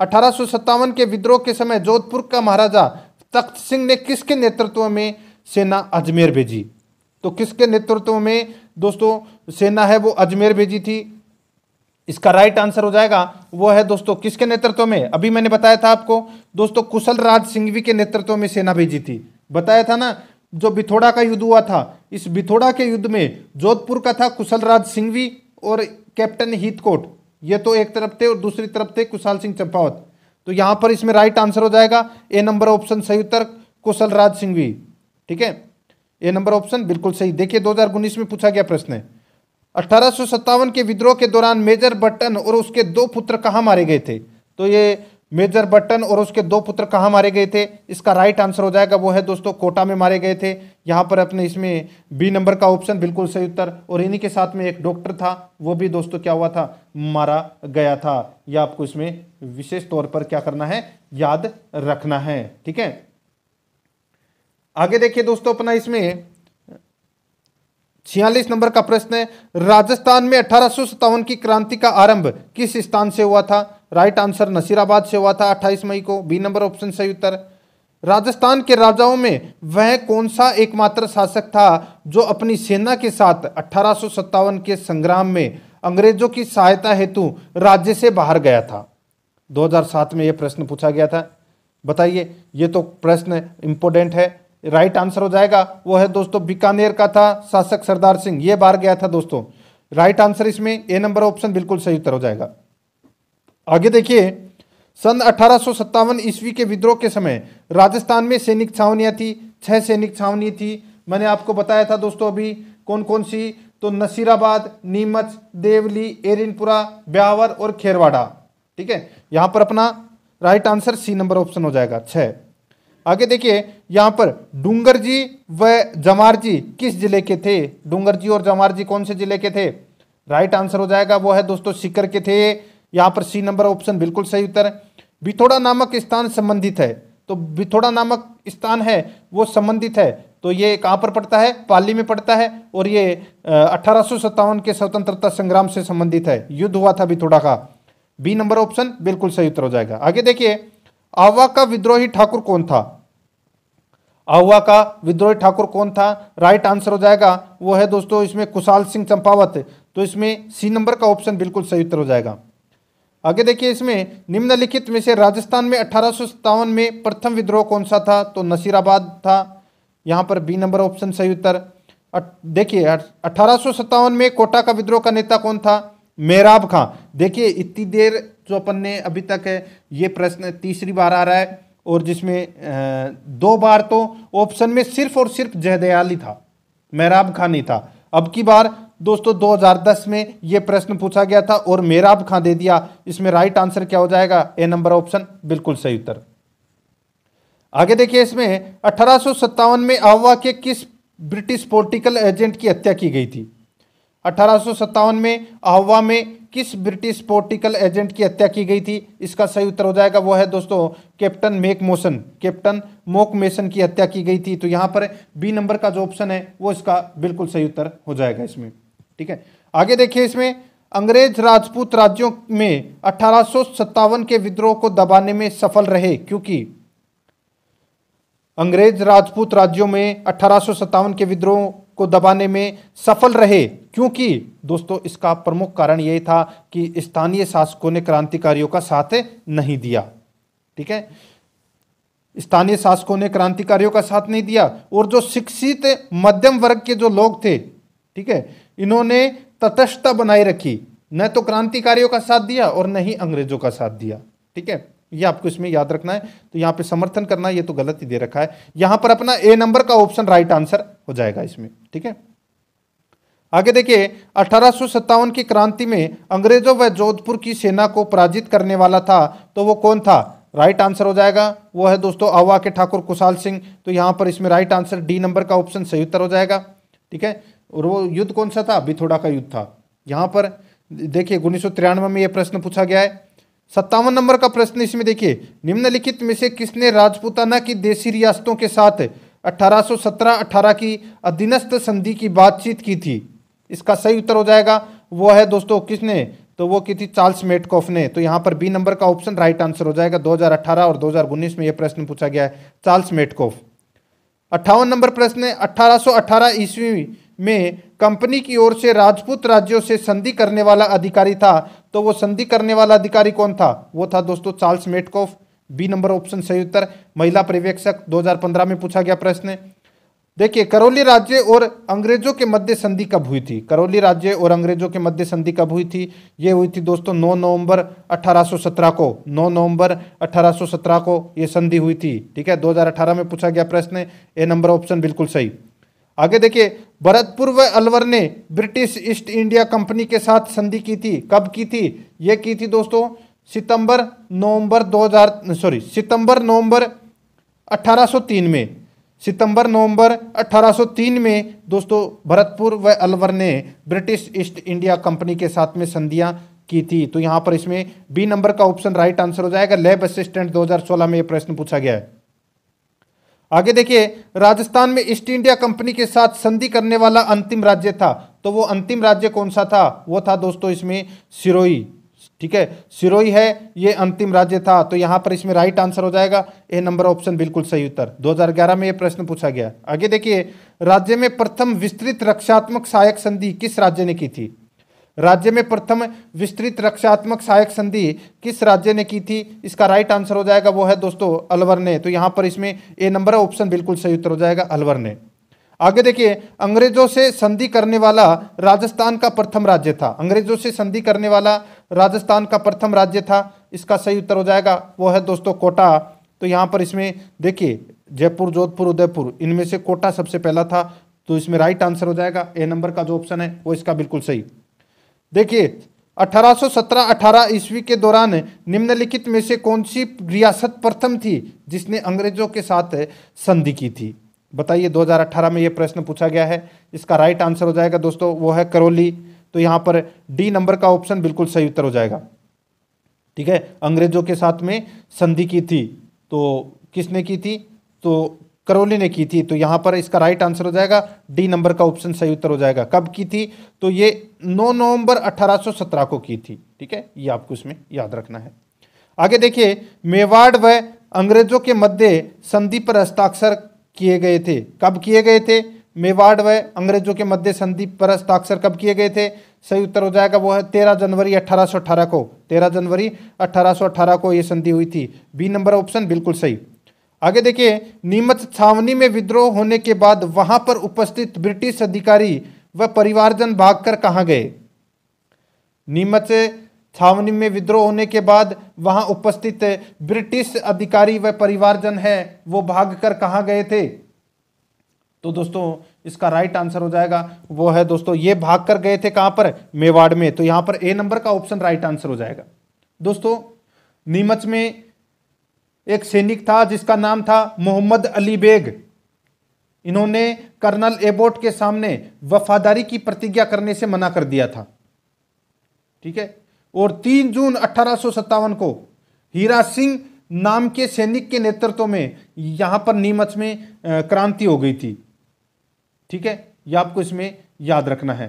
अठारह के विद्रोह के समय जोधपुर का महाराजा तख्त सिंह ने किसके नेतृत्व में सेना अजमेर भेजी तो किसके नेतृत्व में दोस्तों सेना है वो अजमेर भेजी थी इसका राइट आंसर हो जाएगा वो है दोस्तों किसके नेतृत्व में अभी मैंने बताया था आपको दोस्तों कुशल राज सिंघवी के नेतृत्व में सेना भेजी थी बताया था ना जो बिथोड़ा का युद्ध हुआ था इस बिथोड़ा के युद्ध में जोधपुर का था कुशल राज सिंघवी और कैप्टन हीतकोट ये तो एक तरफ थे और दूसरी तरफ थे कुशाल सिंह चंपावत तो यहां पर इसमें राइट आंसर हो जाएगा ए नंबर ऑप्शन सही उत्तर कुशल राज सिंघवी ठीक है ए नंबर ऑप्शन बिल्कुल सही देखिए दो में पूछा गया प्रश्न है अठारह के विद्रोह के दौरान मेजर बटन और उसके दो पुत्र कहाँ मारे गए थे तो ये मेजर बट्टन और उसके दो पुत्र कहाँ मारे गए थे इसका राइट आंसर हो जाएगा वो है दोस्तों कोटा में मारे गए थे यहाँ पर अपने इसमें बी नंबर का ऑप्शन बिल्कुल सही उत्तर और इन्हीं के साथ में एक डॉक्टर था वो भी दोस्तों क्या हुआ था मारा गया था यह आपको इसमें विशेष तौर पर क्या करना है याद रखना है ठीक है आगे देखिए दोस्तों अपना इसमें छियालीस नंबर का प्रश्न है राजस्थान में अठारह की क्रांति का आरंभ किस स्थान से हुआ था राइट आंसर नसीराबाद से हुआ था 28 मई को बी नंबर ऑप्शन सही उत्तर राजस्थान के राजाओं में वह कौन सा एकमात्र शासक था जो अपनी सेना के साथ अठारह के संग्राम में अंग्रेजों की सहायता हेतु राज्य से बाहर गया था 2007 में यह प्रश्न पूछा गया था बताइए ये तो प्रश्न इंपोर्टेंट है राइट आंसर हो जाएगा वो है दोस्तों बीकानेर का था शासक सरदार सिंह ये बाहर गया था दोस्तों राइट आंसर इसमें ए नंबर ऑप्शन बिल्कुल सही उत्तर हो जाएगा आगे देखिए सन अठारह ईस्वी के विद्रोह के समय राजस्थान में सैनिक छावनियाँ थी छह सैनिक छावनी थी मैंने आपको बताया था दोस्तों अभी कौन कौन सी तो नसीराबाद नीमच देवली एरिनपुरा ब्यावर और खेरवाड़ा ठीक है यहाँ पर अपना right answer C number option हो जाएगा छः आगे देखिए यहाँ पर डूंगर जी व जमार जी किस जिले के थे डूंगर जी और जमार जी कौन से जिले के थे राइट आंसर हो जाएगा वो है दोस्तों सीकर के थे यहाँ पर सी नंबर ऑप्शन बिल्कुल सही उत्तर है बिथोड़ा नामक स्थान संबंधित है तो बिथोड़ा नामक स्थान है वो संबंधित है तो ये कहाँ पर पड़ता है पाली में पड़ता है और ये अठारह के स्वतंत्रता संग्राम से संबंधित है युद्ध हुआ था बिथोड़ा का बी नंबर ऑप्शन बिल्कुल सही उत्तर हो जाएगा आगे देखिए आवा का विद्रोही ठाकुर कौन था आहुआ का विद्रोही ठाकुर कौन था राइट आंसर हो जाएगा वो है दोस्तों इसमें कुशाल सिंह चंपावत तो इसमें सी नंबर का ऑप्शन बिल्कुल सही उत्तर हो जाएगा आगे देखिए इसमें निम्नलिखित में से राजस्थान में अठारह में प्रथम विद्रोह कौन सा था तो नसीराबाद था यहाँ पर बी नंबर ऑप्शन सही उत्तर देखिए अठारह में कोटा का विद्रोह का नेता कौन था मेहराब खां देखिए इतनी देर जो अपन ने अभी तक है ये प्रश्न तीसरी बार आ रहा है और जिसमें दो बार तो ऑप्शन में सिर्फ और सिर्फ जहदयाली था मेहराब खां नहीं था अब की बार दोस्तों 2010 में यह प्रश्न पूछा गया था और मेराब खां दे दिया इसमें राइट आंसर क्या हो जाएगा ए नंबर ऑप्शन बिल्कुल सही उत्तर आगे देखिए इसमें अठारह में आवा के किस ब्रिटिश पोलिटिकल एजेंट की हत्या की गई थी अठारह में अहवा में किस ब्रिटिश पोलिटिकल एजेंट की हत्या की गई थी इसका सही उत्तर हो जाएगा वो है दोस्तों captain Monck Mason captain Monck Mason की हत्या की गई थी तो यहां पर बी नंबर का जो ऑप्शन है वो इसका बिल्कुल सही उत्तर हो जाएगा इसमें ठीक है आगे देखिए इसमें अंग्रेज राजपूत राज्यों में अठारह के विद्रोह को दबाने में सफल रहे क्योंकि अंग्रेज राजपूत राज्यों में अठारह के विद्रोह को दबाने में सफल रहे क्योंकि दोस्तों इसका प्रमुख कारण यही था कि स्थानीय शासकों ने क्रांतिकारियों का साथ नहीं दिया ठीक है स्थानीय शासकों ने क्रांतिकारियों का साथ नहीं दिया और जो शिक्षित मध्यम वर्ग के जो लोग थे ठीक है इन्होंने तटस्थता बनाए रखी न तो क्रांतिकारियों का साथ दिया और न ही अंग्रेजों का साथ दिया ठीक है ये आपको इसमें याद रखना है तो यहाँ पे समर्थन करना ये तो गलत ही दे रखा है यहां पर अपना ए नंबर का ऑप्शन राइट आंसर हो जाएगा इसमें ठीक है आगे देखिए अठारह की क्रांति में अंग्रेजों व जोधपुर की सेना को पराजित करने वाला था तो वो कौन था राइट आंसर हो जाएगा वो है दोस्तों आवा के ठाकुर कुशाल सिंह तो यहां पर इसमें राइट आंसर डी नंबर का ऑप्शन सही उत्तर हो जाएगा ठीक है और वो युद्ध कौन सा था बिथोड़ा का युद्ध था यहाँ पर देखिए उन्नीस में यह प्रश्न पूछा गया है सत्तावन नंबर का प्रश्न इसमें देखिए निम्नलिखित में से किसने राजपूताना की देसी रियासतों के साथ 1817-18 की अधीनस्थ संधि की बातचीत की थी इसका सही उत्तर हो जाएगा वो है दोस्तों किसने तो वो की थी चार्ल्स मेटकॉफ ने तो यहाँ पर बी नंबर का ऑप्शन राइट आंसर हो जाएगा 2018 और 2019 में यह प्रश्न पूछा गया है चार्ल्स मेटकॉफ अट्ठावन नंबर प्रश्न अठारह सौ ईस्वी में कंपनी की ओर से राजपूत राज्यों से संधि करने वाला अधिकारी था तो वो संधि करने वाला अधिकारी कौन था वो था दोस्तों Charles Metcalfe B number option सही उत्तर महिला पर्यवेक्षक 2015 में पूछा गया प्रश्न देखिए करौली राज्य और अंग्रेजों के मध्य संधि कब हुई थी करौली राज्य और अंग्रेजों के मध्य संधि कब हुई थी ये हुई थी दोस्तों 9 नवंबर 1817 को 9 नवंबर 1817 को ये संधि हुई थी ठीक है 2018 में पूछा गया प्रश्न ए नंबर ऑप्शन बिल्कुल सही आगे देखिए भरतपुर व अलवर ने ब्रिटिश ईस्ट इंडिया कंपनी के साथ संधि की थी कब की थी ये की थी दोस्तों सितंबर नवंबर 2000 सॉरी सितंबर नवंबर 1803 में सितंबर नवंबर 1803 में दोस्तों भरतपुर व अलवर ने ब्रिटिश ईस्ट इंडिया कंपनी के साथ में संधियां की थी तो यहां पर इसमें बी नंबर का ऑप्शन राइट आंसर हो जाएगा लैब असिस्टेंट 2016 में यह प्रश्न पूछा गया है आगे देखिए राजस्थान में ईस्ट इंडिया कंपनी के साथ संधि करने वाला अंतिम राज्य था तो वो अंतिम राज्य कौन सा था वो था दोस्तों इसमें सिरोही ठीक है सिरोही है ये अंतिम राज्य था तो यहां पर इसमें राइट आंसर हो जाएगा ए नंबर ऑप्शन बिल्कुल सही उत्तर 2011 में यह प्रश्न पूछा गया आगे देखिए राज्य में प्रथम विस्तृत रक्षात्मक सहायक संधि किस राज्य ने की थी राज्य में प्रथम विस्तृत रक्षात्मक सहायक संधि किस राज्य ने की थी इसका राइट आंसर हो जाएगा वो है दोस्तों अलवर ने तो यहाँ पर इसमें ए नंबर ऑप्शन बिल्कुल सही उत्तर हो जाएगा अलवर ने आगे देखिए अंग्रेजों से संधि करने वाला राजस्थान का प्रथम राज्य था अंग्रेजों से संधि करने वाला राजस्थान का प्रथम राज्य था इसका सही उत्तर हो जाएगा वो है दोस्तों कोटा तो यहाँ पर इसमें देखिए जयपुर जोधपुर उदयपुर इनमें से कोटा सबसे पहला था तो इसमें राइट आंसर हो जाएगा ए नंबर का जो ऑप्शन है वो इसका बिल्कुल सही देखिए 1817-18 ईस्वी के दौरान निम्नलिखित में से कौन सी रियासत प्रथम थी जिसने अंग्रेजों के साथ संधि की थी बताइए 2018 में यह प्रश्न पूछा गया है इसका राइट आंसर हो जाएगा दोस्तों वो है करौली तो यहाँ पर डी नंबर का ऑप्शन बिल्कुल सही उत्तर हो जाएगा ठीक है अंग्रेजों के साथ में संधि की थी तो किसने की थी तो करौली ने की थी तो यहाँ पर इसका राइट आंसर हो जाएगा डी नंबर का ऑप्शन सही उत्तर हो जाएगा कब की थी तो ये 9 नवंबर 1817 को की थी ठीक है ये आपको इसमें याद रखना है आगे देखिए मेवाड़ व अंग्रेजों के मध्य संधि पर हस्ताक्षर किए गए थे कब किए गए थे मेवाड़ व अंग्रेजों के मध्य संधि पर हस्ताक्षर कब किए गए थे सही उत्तर हो जाएगा वो है तेरह जनवरी अठारह को तेरह जनवरी अट्ठारह को ये संधि हुई थी बी नंबर ऑप्शन बिल्कुल सही आगे देखिए नीमच छावनी में विद्रोह होने के बाद वहां पर उपस्थित ब्रिटिश अधिकारी व परिवारजन भागकर कहाँ गए नीमत छावनी में विद्रोह होने के बाद वहां उपस्थित ब्रिटिश अधिकारी व परिवारजन है वो भागकर कहाँ गए थे तो दोस्तों इसका राइट आंसर हो जाएगा वो है दोस्तों ये भाग कर गए थे कहां पर मेवाड़ में तो यहां पर ए नंबर का ऑप्शन राइट आंसर हो जाएगा दोस्तों नीमच में एक सैनिक था जिसका नाम था मोहम्मद अली बेग इन्होंने कर्नल एबोट के सामने वफादारी की प्रतिज्ञा करने से मना कर दिया था ठीक है और तीन जून अठारह को हीरा सिंह नाम के सैनिक के नेतृत्व में यहां पर नीमच में क्रांति हो गई थी ठीक है यह आपको इसमें याद रखना है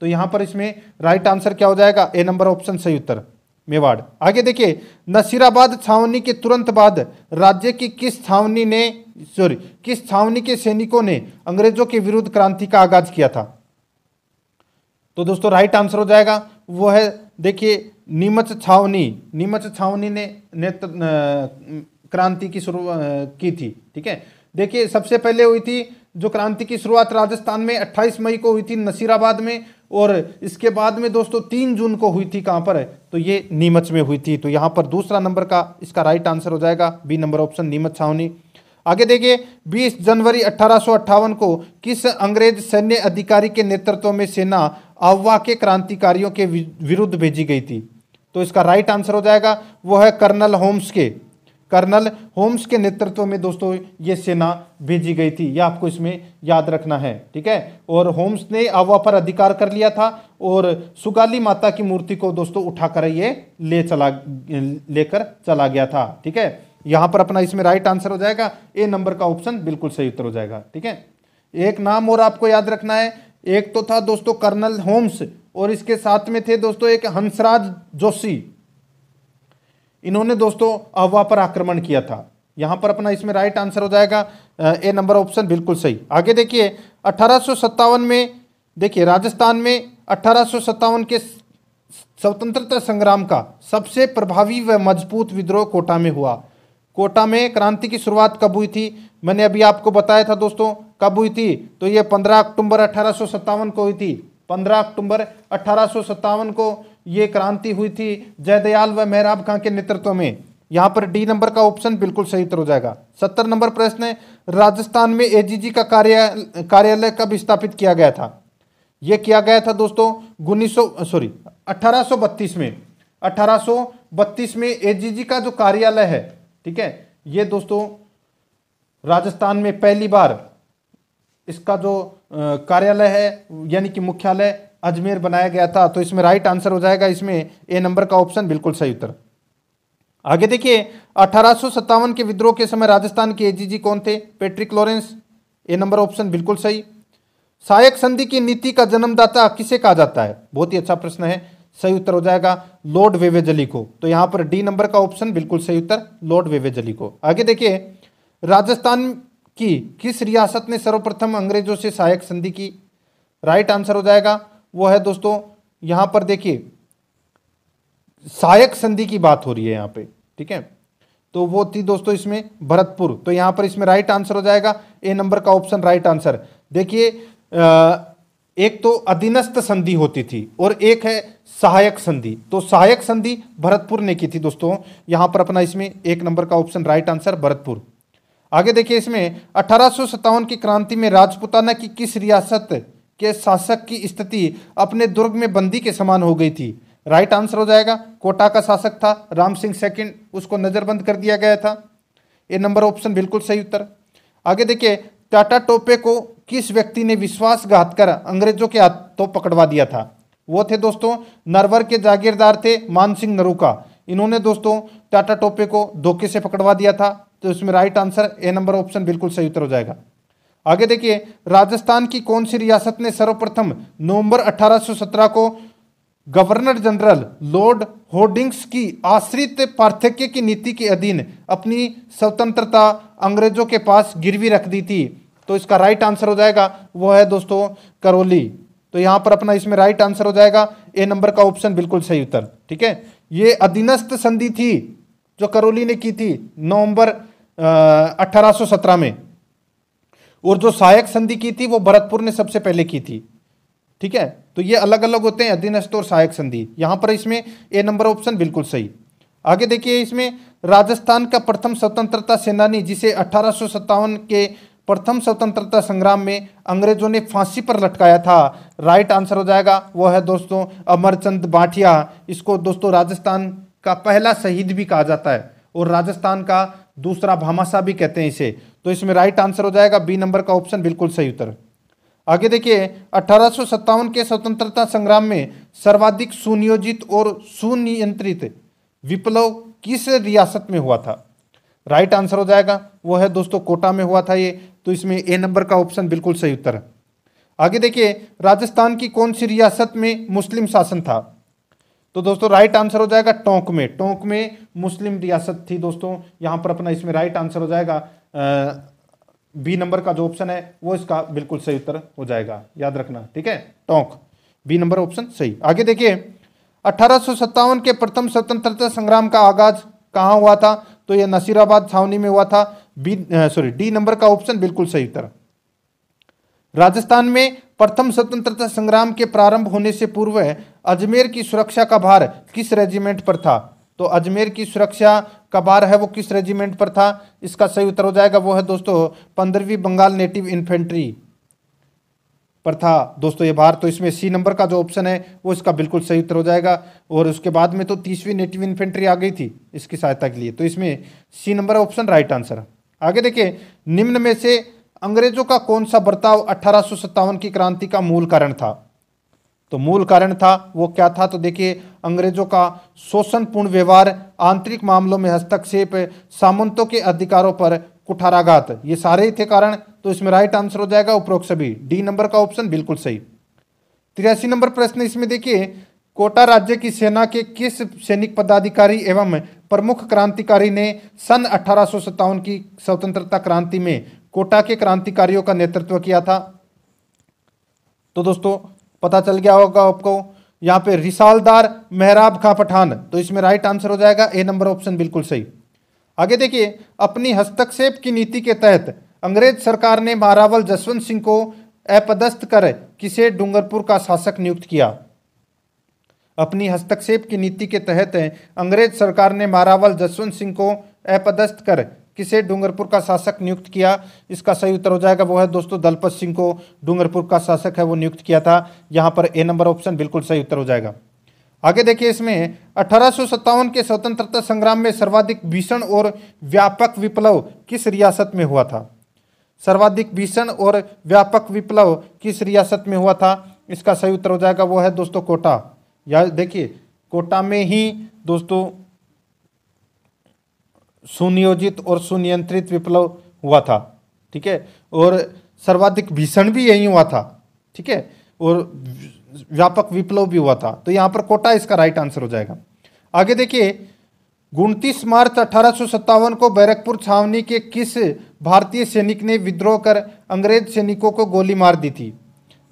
तो यहां पर इसमें राइट आंसर क्या हो जाएगा ए नंबर ऑप्शन सही उत्तर मेवाड़ आगे देखिए नसीराबाद छावनी के तुरंत बाद राज्य की किस छावनी ने सॉरी किस छावनी के सैनिकों ने अंग्रेजों के विरुद्ध क्रांति का आगाज किया था तो दोस्तों राइट आंसर हो जाएगा वो है देखिए नीमच छावनी नीमच छावनी ने नेत्र क्रांति की शुरू की थी ठीक है देखिए सबसे पहले हुई थी जो क्रांति की शुरुआत राजस्थान में 28 मई को हुई थी नसीराबाद में और इसके बाद में दोस्तों तीन जून को हुई थी कहाँ पर है तो ये नीमच में हुई थी तो यहाँ पर दूसरा नंबर का इसका राइट आंसर हो जाएगा बी नंबर ऑप्शन नीमच छावनी आगे देखिए 20 जनवरी अठारह को किस अंग्रेज सैन्य अधिकारी के नेतृत्व में सेना अव्वा के क्रांतिकारियों के विरुद्ध भेजी गई थी तो इसका राइट आंसर हो जाएगा वो है कर्नल होम्स के कर्नल होम्स के नेतृत्व में दोस्तों ये सेना भेजी गई थी यह आपको इसमें याद रखना है ठीक है और होम्स ने अवा पर अधिकार कर लिया था और सुगाली माता की मूर्ति को दोस्तों उठाकर ये ले चला लेकर चला गया था ठीक है यहां पर अपना इसमें राइट आंसर हो जाएगा ए नंबर का ऑप्शन बिल्कुल सही उत्तर हो जाएगा ठीक है एक नाम और आपको याद रखना है एक तो था दोस्तों कर्नल होम्स और इसके साथ में थे दोस्तों एक हंसराज जोशी इन्होंने दोस्तों अफवाह पर आक्रमण किया था यहाँ पर अपना इसमें राइट आंसर हो जाएगा ए नंबर ऑप्शन बिल्कुल सही आगे देखिए अठारह में देखिए राजस्थान में अठारह के स्वतंत्रता संग्राम का सबसे प्रभावी व मजबूत विद्रोह कोटा में हुआ कोटा में क्रांति की शुरुआत कब हुई थी मैंने अभी आपको बताया था दोस्तों कब हुई थी तो ये पंद्रह अक्टूबर अठारह को हुई थी पंद्रह अक्टूबर अठारह को ये क्रांति हुई थी जयदयाल व मेहराब खां के नेतृत्व में यहाँ पर डी नंबर का ऑप्शन बिल्कुल सही उत्तर हो जाएगा सत्तर नंबर प्रश्न है राजस्थान में एजीजी का कार्य कार्यालय कब स्थापित किया गया था यह किया गया था दोस्तों उन्नीस सॉरी अठारह में अठारह में एजीजी का जो कार्यालय है ठीक है ये दोस्तों राजस्थान में पहली बार इसका जो कार्यालय है यानी कि मुख्यालय अजमेर बनाया गया था तो इसमें राइट आंसर हो जाएगा इसमें ए नंबर का ऑप्शन बिल्कुल सही उत्तर आगे देखिए अठारह के विद्रोह के समय राजस्थान के एजीजी कौन थे Patrick Lawrence A number option बिल्कुल सही सहायक संधि की नीति का जन्मदाता किसे कहा जाता है बहुत ही अच्छा प्रश्न है सही उत्तर हो जाएगा लॉर्ड वेवेजली को तो यहां पर डी नंबर का ऑप्शन बिल्कुल सही उत्तर लॉर्ड वेवेजली को आगे देखिए राजस्थान की किस रियासत ने सर्वप्रथम अंग्रेजों से सहायक संधि की राइट आंसर हो जाएगा वो है दोस्तों यहाँ पर देखिए सहायक संधि की बात हो रही है यहाँ पे ठीक है तो वो थी दोस्तों इसमें भरतपुर तो यहाँ पर इसमें राइट आंसर हो जाएगा ए नंबर का ऑप्शन राइट आंसर देखिए एक तो अधीनस्थ संधि होती थी और एक है सहायक संधि तो सहायक संधि भरतपुर ने की थी दोस्तों यहाँ पर अपना इसमें एक नंबर का ऑप्शन राइट आंसर भरतपुर आगे देखिए इसमें अठारह की क्रांति में राजपुताना की किस रियासत के शासक की स्थिति अपने दुर्ग में बंदी के समान हो गई थी राइट आंसर हो जाएगा कोटा का शासक था राम सिंह सेकंड उसको नज़रबंद कर दिया गया था ये नंबर ऑप्शन बिल्कुल सही उत्तर आगे देखिए टाटा टोपे को किस व्यक्ति ने विश्वासघात कर अंग्रेजों के हाथ तो पकड़वा दिया था वो थे दोस्तों नरवर के जागीरदार थे मान सिंह नरूका इन्होंने दोस्तों टाटा टोपे को धोखे से पकड़वा दिया था तो इसमें right answer A number option बिल्कुल सही उत्तर हो जाएगा आगे देखिए राजस्थान की कौन सी रियासत ने सर्वप्रथम नवंबर 1817 को गवर्नर जनरल लॉर्ड होर्डिंग्स की आश्रित पार्थक्य की नीति के अधीन अपनी स्वतंत्रता अंग्रेजों के पास गिरवी रख दी थी तो इसका राइट आंसर हो जाएगा वो है दोस्तों करोली तो यहाँ पर अपना इसमें राइट आंसर हो जाएगा ए नंबर का ऑप्शन बिल्कुल सही उत्तर ठीक है ये अधीनस्थ संधि थी जो करोली ने की थी नवंबर अठारह में और जो सहायक संधि की थी वो भरतपुर ने सबसे पहले की थी ठीक है तो ये अलग अलग होते हैं अधीनस्थ और सहायक संधि यहाँ पर इसमें ए नंबर ऑप्शन बिल्कुल सही आगे देखिए इसमें राजस्थान का प्रथम स्वतंत्रता सेनानी जिसे अठारह के प्रथम स्वतंत्रता संग्राम में अंग्रेजों ने फांसी पर लटकाया था राइट आंसर हो जाएगा वो है दोस्तों अमरचंद बाठिया इसको दोस्तों राजस्थान का पहला शहीद भी कहा जाता है और राजस्थान का दूसरा भामाशाह भी कहते हैं इसे तो इसमें राइट आंसर हो जाएगा बी नंबर का ऑप्शन बिल्कुल सही उत्तर आगे देखिए अठारह के स्वतंत्रता संग्राम में सर्वाधिक सुनियोजित और सुनियंत्रित विप्लव किस रियासत में हुआ था राइट आंसर हो जाएगा वो है दोस्तों कोटा में हुआ था ये तो इसमें ए नंबर का ऑप्शन बिल्कुल सही उत्तर है आगे देखिए राजस्थान की कौन सी रियासत में मुस्लिम शासन था तो दोस्तों राइट आंसर हो जाएगा टोंक में टोंक में मुस्लिम रियासत थी दोस्तों यहां पर अपना इसमें राइट आंसर हो जाएगा बी नंबर का जो ऑप्शन है वो इसका बिल्कुल सही उत्तर हो जाएगा याद रखना ठीक है टोंक बी नंबर ऑप्शन सही आगे देखिए अठारह के प्रथम स्वतंत्रता संग्राम का आगाज कहाँ हुआ था तो यह नसीराबाद छावनी में हुआ था बी सॉरी डी नंबर का ऑप्शन बिल्कुल सही उत्तर राजस्थान में प्रथम स्वतंत्रता संग्राम के प्रारंभ होने से पूर्व अजमेर की सुरक्षा का भार किस रेजिमेंट पर था तो अजमेर की सुरक्षा कबार है वो किस रेजिमेंट पर था इसका सही उत्तर हो जाएगा वो है दोस्तों पंद्रहवीं बंगाल नेटिव इन्फेंट्री पर था दोस्तों ये बाहर तो इसमें सी नंबर का जो ऑप्शन है वो इसका बिल्कुल सही उत्तर हो जाएगा और उसके बाद में तो तीसवीं नेटिव इन्फेंट्री आ गई थी इसकी सहायता के लिए तो इसमें C number option right answer आगे देखिए निम्न में से अंग्रेजों का कौन सा बर्ताव अठारह की क्रांति का मूल कारण था तो मूल कारण था वो क्या था तो देखिए अंग्रेजों का शोषणपूर्ण व्यवहार आंतरिक मामलों में हस्तक्षेप सामंतों के अधिकारों पर कुठाराघात ये सारे ही थे कारण तो इसमें राइट आंसर हो जाएगा उपरोक्त सभी डी नंबर का ऑप्शन बिल्कुल सही तिरासी नंबर प्रश्न इसमें देखिए कोटा राज्य की सेना के किस सैनिक पदाधिकारी एवं प्रमुख क्रांतिकारी ने सन अठारह की स्वतंत्रता क्रांति में कोटा के क्रांतिकारियों का नेतृत्व किया था तो दोस्तों पता चल गया होगा आपको यहाँ पे रिसालदार मेहराब खां पठान तो इसमें राइट आंसर हो जाएगा ए नंबर ऑप्शन बिल्कुल सही आगे देखिए अपनी हस्तक्षेप की नीति के तहत अंग्रेज सरकार ने महारावल जसवंत सिंह को अपदस्थ कर किसे डूंगरपुर का शासक नियुक्त किया अपनी हस्तक्षेप की नीति के तहत अंग्रेज सरकार ने महारावल जसवंत सिंह को अपदस्थ कर किसे डूंगरपुर का शासक नियुक्त किया इसका सही उत्तर हो जाएगा वो है दोस्तों दलपत सिंह को डूंगरपुर का शासक है वो नियुक्त किया था यहाँ पर ए नंबर ऑप्शन बिल्कुल सही उत्तर हो जाएगा आगे देखिए इसमें अठारह के स्वतंत्रता संग्राम में सर्वाधिक भीषण और व्यापक विप्लव किस रियासत में हुआ था सर्वाधिक भीषण और व्यापक विप्लव किस रियासत में हुआ था इसका सही उत्तर हो जाएगा वो है दोस्तों कोटा या देखिए कोटा में ही दोस्तों सुनियोजित और सुनियंत्रित विप्लव हुआ था ठीक है और सर्वाधिक भीषण भी यही हुआ था ठीक है और व्यापक विप्लव भी हुआ था तो यहाँ पर कोटा इसका राइट आंसर हो जाएगा आगे देखिए उनतीस मार्च अठारह को बैरकपुर छावनी के किस भारतीय सैनिक ने विद्रोह कर अंग्रेज सैनिकों को गोली मार दी थी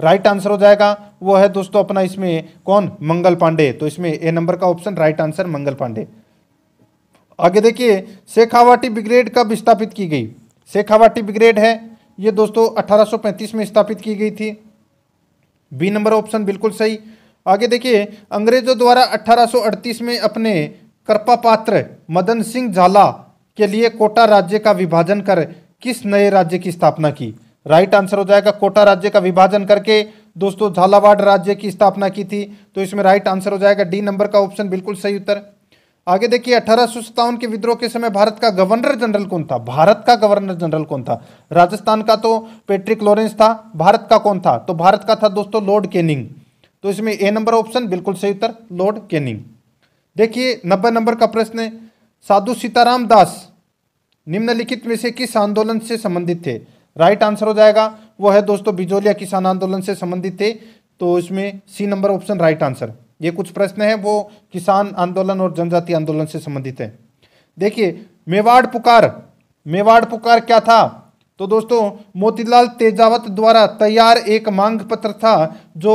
राइट आंसर हो जाएगा वो है दोस्तों अपना इसमें कौन मंगल पांडे तो इसमें ए नंबर का option right answer Mangal Pandey आगे देखिए शेखावाटी ब्रिगेड कब स्थापित की गई शेखावाटी ब्रिगेड है ये दोस्तों 1835 में स्थापित की गई थी बी नंबर ऑप्शन बिल्कुल सही आगे देखिए अंग्रेजों द्वारा 1838 में अपने कृपा पात्र मदन सिंह झाला के लिए कोटा राज्य का विभाजन कर किस नए राज्य की स्थापना की राइट आंसर हो जाएगा कोटा राज्य का विभाजन करके दोस्तों झालावाड़ राज्य की स्थापना की थी तो इसमें राइट आंसर हो जाएगा डी नंबर का ऑप्शन बिल्कुल सही उत्तर आगे देखिए अठारह के विद्रोह के समय भारत का गवर्नर जनरल कौन था भारत का गवर्नर जनरल कौन था राजस्थान का तो पेट्रिक लॉरेंस था भारत का कौन था तो भारत का था दोस्तों लॉर्ड केनिंग तो इसमें ए नंबर ऑप्शन बिल्कुल सही उत्तर लॉर्ड केनिंग देखिए नब्बे नंबर का प्रश्न है साधु सीताराम दास निम्नलिखित में से किस आंदोलन से संबंधित थे राइट आंसर हो जाएगा वो है दोस्तों बिजोलिया किसान आंदोलन से संबंधित थे तो इसमें C number option right answer ये कुछ प्रश्न हैं वो किसान आंदोलन और जनजाति आंदोलन से संबंधित हैं देखिए मेवाड़ पुकार मेवाड़ पुकार क्या था तो दोस्तों मोतीलाल तेजावत द्वारा तैयार एक मांग पत्र था जो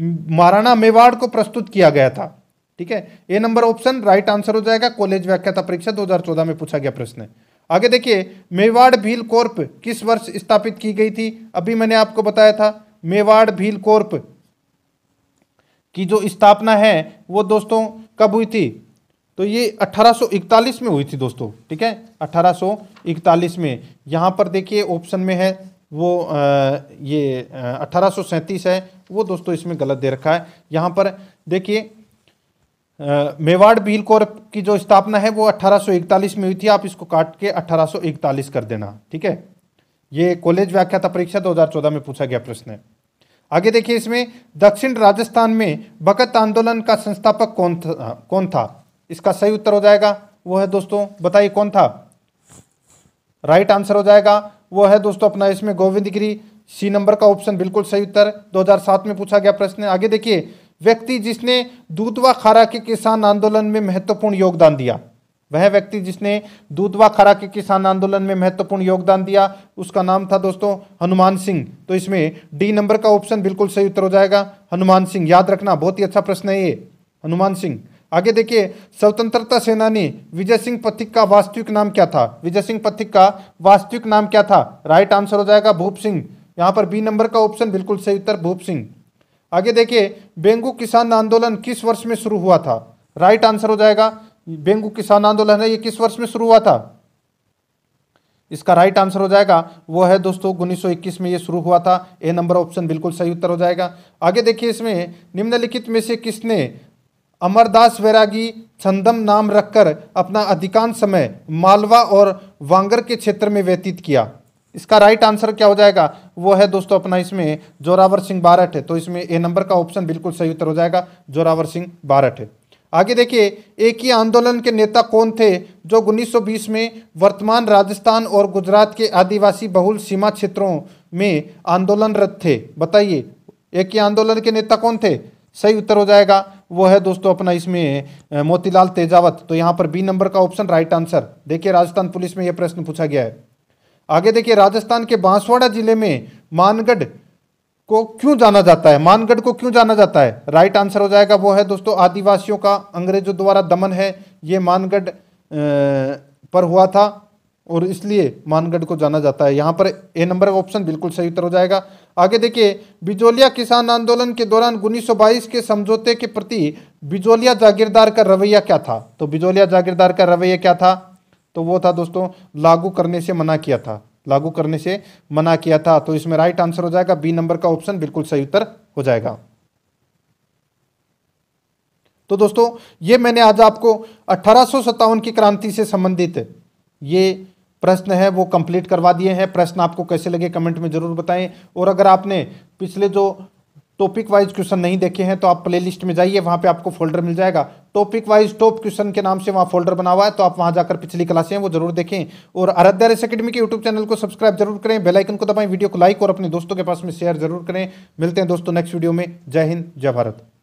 महाराणा मेवाड़ को प्रस्तुत किया गया था ठीक है A number option right answer हो जाएगा कॉलेज व्याख्याता परीक्षा 2014 में पूछा गया प्रश्न आगे देखिए मेवाड़ भील कोर्प किस वर्ष स्थापित की गई थी अभी मैंने आपको बताया था मेवाड़ भील कोर्प की जो स्थापना है वो दोस्तों कब हुई थी तो ये 1841 में हुई थी दोस्तों ठीक है 1841 में यहाँ पर देखिए ऑप्शन में है वो आ, ये अठारह है वो दोस्तों इसमें गलत दे रखा है यहाँ पर देखिए मेवाड़ भील की जो स्थापना है वो 1841 में हुई थी आप इसको काट के 1841 कर देना ठीक है ये कॉलेज व्याख्याता परीक्षा 2014 में पूछा गया प्रश्न है आगे देखिए इसमें दक्षिण राजस्थान में बकत आंदोलन का संस्थापक कौन था हाँ, कौन था इसका सही उत्तर हो जाएगा वो है दोस्तों बताइए कौन था राइट आंसर हो जाएगा वो है दोस्तों अपना इसमें गोविंद गिरी सी नंबर का ऑप्शन बिल्कुल सही उत्तर 2007 में पूछा गया प्रश्न आगे देखिए व्यक्ति जिसने दूधवा खारा के किसान आंदोलन में महत्वपूर्ण योगदान दिया वह व्यक्ति जिसने दूधवा खरा के किसान आंदोलन में महत्वपूर्ण योगदान दिया उसका नाम था दोस्तों हनुमान सिंह तो इसमें डी नंबर का ऑप्शन बिल्कुल सही उत्तर हो जाएगा हनुमान सिंह याद रखना बहुत ही अच्छा प्रश्न है ये हनुमान सिंह आगे देखिए स्वतंत्रता सेनानी विजय सिंह पथिक का वास्तविक नाम क्या था विजय सिंह पथिक का वास्तविक नाम क्या था राइट आंसर हो जाएगा भूप सिंह यहाँ पर बी नंबर का ऑप्शन बिल्कुल सही उत्तर भूप सिंह आगे देखिए बेंगू किसान आंदोलन किस वर्ष में शुरू हुआ था राइट आंसर हो जाएगा बेंगू किसान आंदोलन है ये किस वर्ष में शुरू हुआ था इसका राइट आंसर हो जाएगा वो है दोस्तों उन्नीस में ये शुरू हुआ था ए नंबर ऑप्शन बिल्कुल सही उत्तर हो जाएगा आगे देखिए इसमें निम्नलिखित में से किसने अमरदास वैरागी छंदम नाम रखकर अपना अधिकांश समय मालवा और वांगर के क्षेत्र में व्यतीत किया इसका राइट आंसर क्या हो जाएगा वो है दोस्तों अपना इसमें जोरावर सिंह बारठ है तो इसमें ए नंबर का ऑप्शन बिल्कुल सही उत्तर हो जाएगा जोरावर सिंह बारठ है आगे देखिए एक ही आंदोलन के नेता कौन थे जो 1920 में वर्तमान राजस्थान और गुजरात के आदिवासी बहुल सीमा क्षेत्रों में आंदोलनरत थे बताइए एक ही आंदोलन के नेता कौन थे सही उत्तर हो जाएगा वो है दोस्तों अपना इसमें मोतीलाल तेजावत तो यहाँ पर बी नंबर का ऑप्शन राइट आंसर देखिए राजस्थान पुलिस में यह प्रश्न पूछा गया है आगे देखिए राजस्थान के बांसवाड़ा जिले में मानगढ़ को क्यों जाना जाता है मानगढ़ को क्यों जाना जाता है राइट आंसर हो जाएगा वो है दोस्तों आदिवासियों का अंग्रेजों द्वारा दमन है ये मानगढ़ पर हुआ था और इसलिए मानगढ़ को जाना जाता है यहाँ पर ए नंबर का ऑप्शन बिल्कुल सही उत्तर हो जाएगा आगे देखिए बिजोलिया किसान आंदोलन के दौरान 1922 के समझौते के प्रति बिजोलिया जागीरदार का रवैया क्या था तो बिजोलिया जागीरदार का रवैया क्या था तो वो था दोस्तों लागू करने से मना किया था लागू करने से मना किया था तो इसमें राइट आंसर हो जाएगा बी नंबर का ऑप्शन बिल्कुल सही उत्तर हो जाएगा तो दोस्तों ये मैंने आज आपको अठारह की क्रांति से संबंधित ये प्रश्न है वो कंप्लीट करवा दिए हैं प्रश्न आपको कैसे लगे कमेंट में ज़रूर बताएं और अगर आपने पिछले जो टॉपिक वाइज क्वेश्चन नहीं देखे हैं तो आप प्लेलिस्ट में जाइए वहाँ पे आपको फोल्डर मिल जाएगा टॉपिक वाइज टॉप क्वेश्चन के नाम से वहाँ फोल्डर बना हुआ है तो आप वहाँ जाकर पिछली क्लासें वो जरूर देखें और आराध्या रेस अकेडमी के यूट्यूब चैनल को सब्सक्राइब जरूर करें बेलाइकन को दबाएं वीडियो को लाइक और अपने दोस्तों के पास में शेयर जरूर करें मिलते हैं दोस्तों नेक्स्ट वीडियो में जय हिंद जय भारत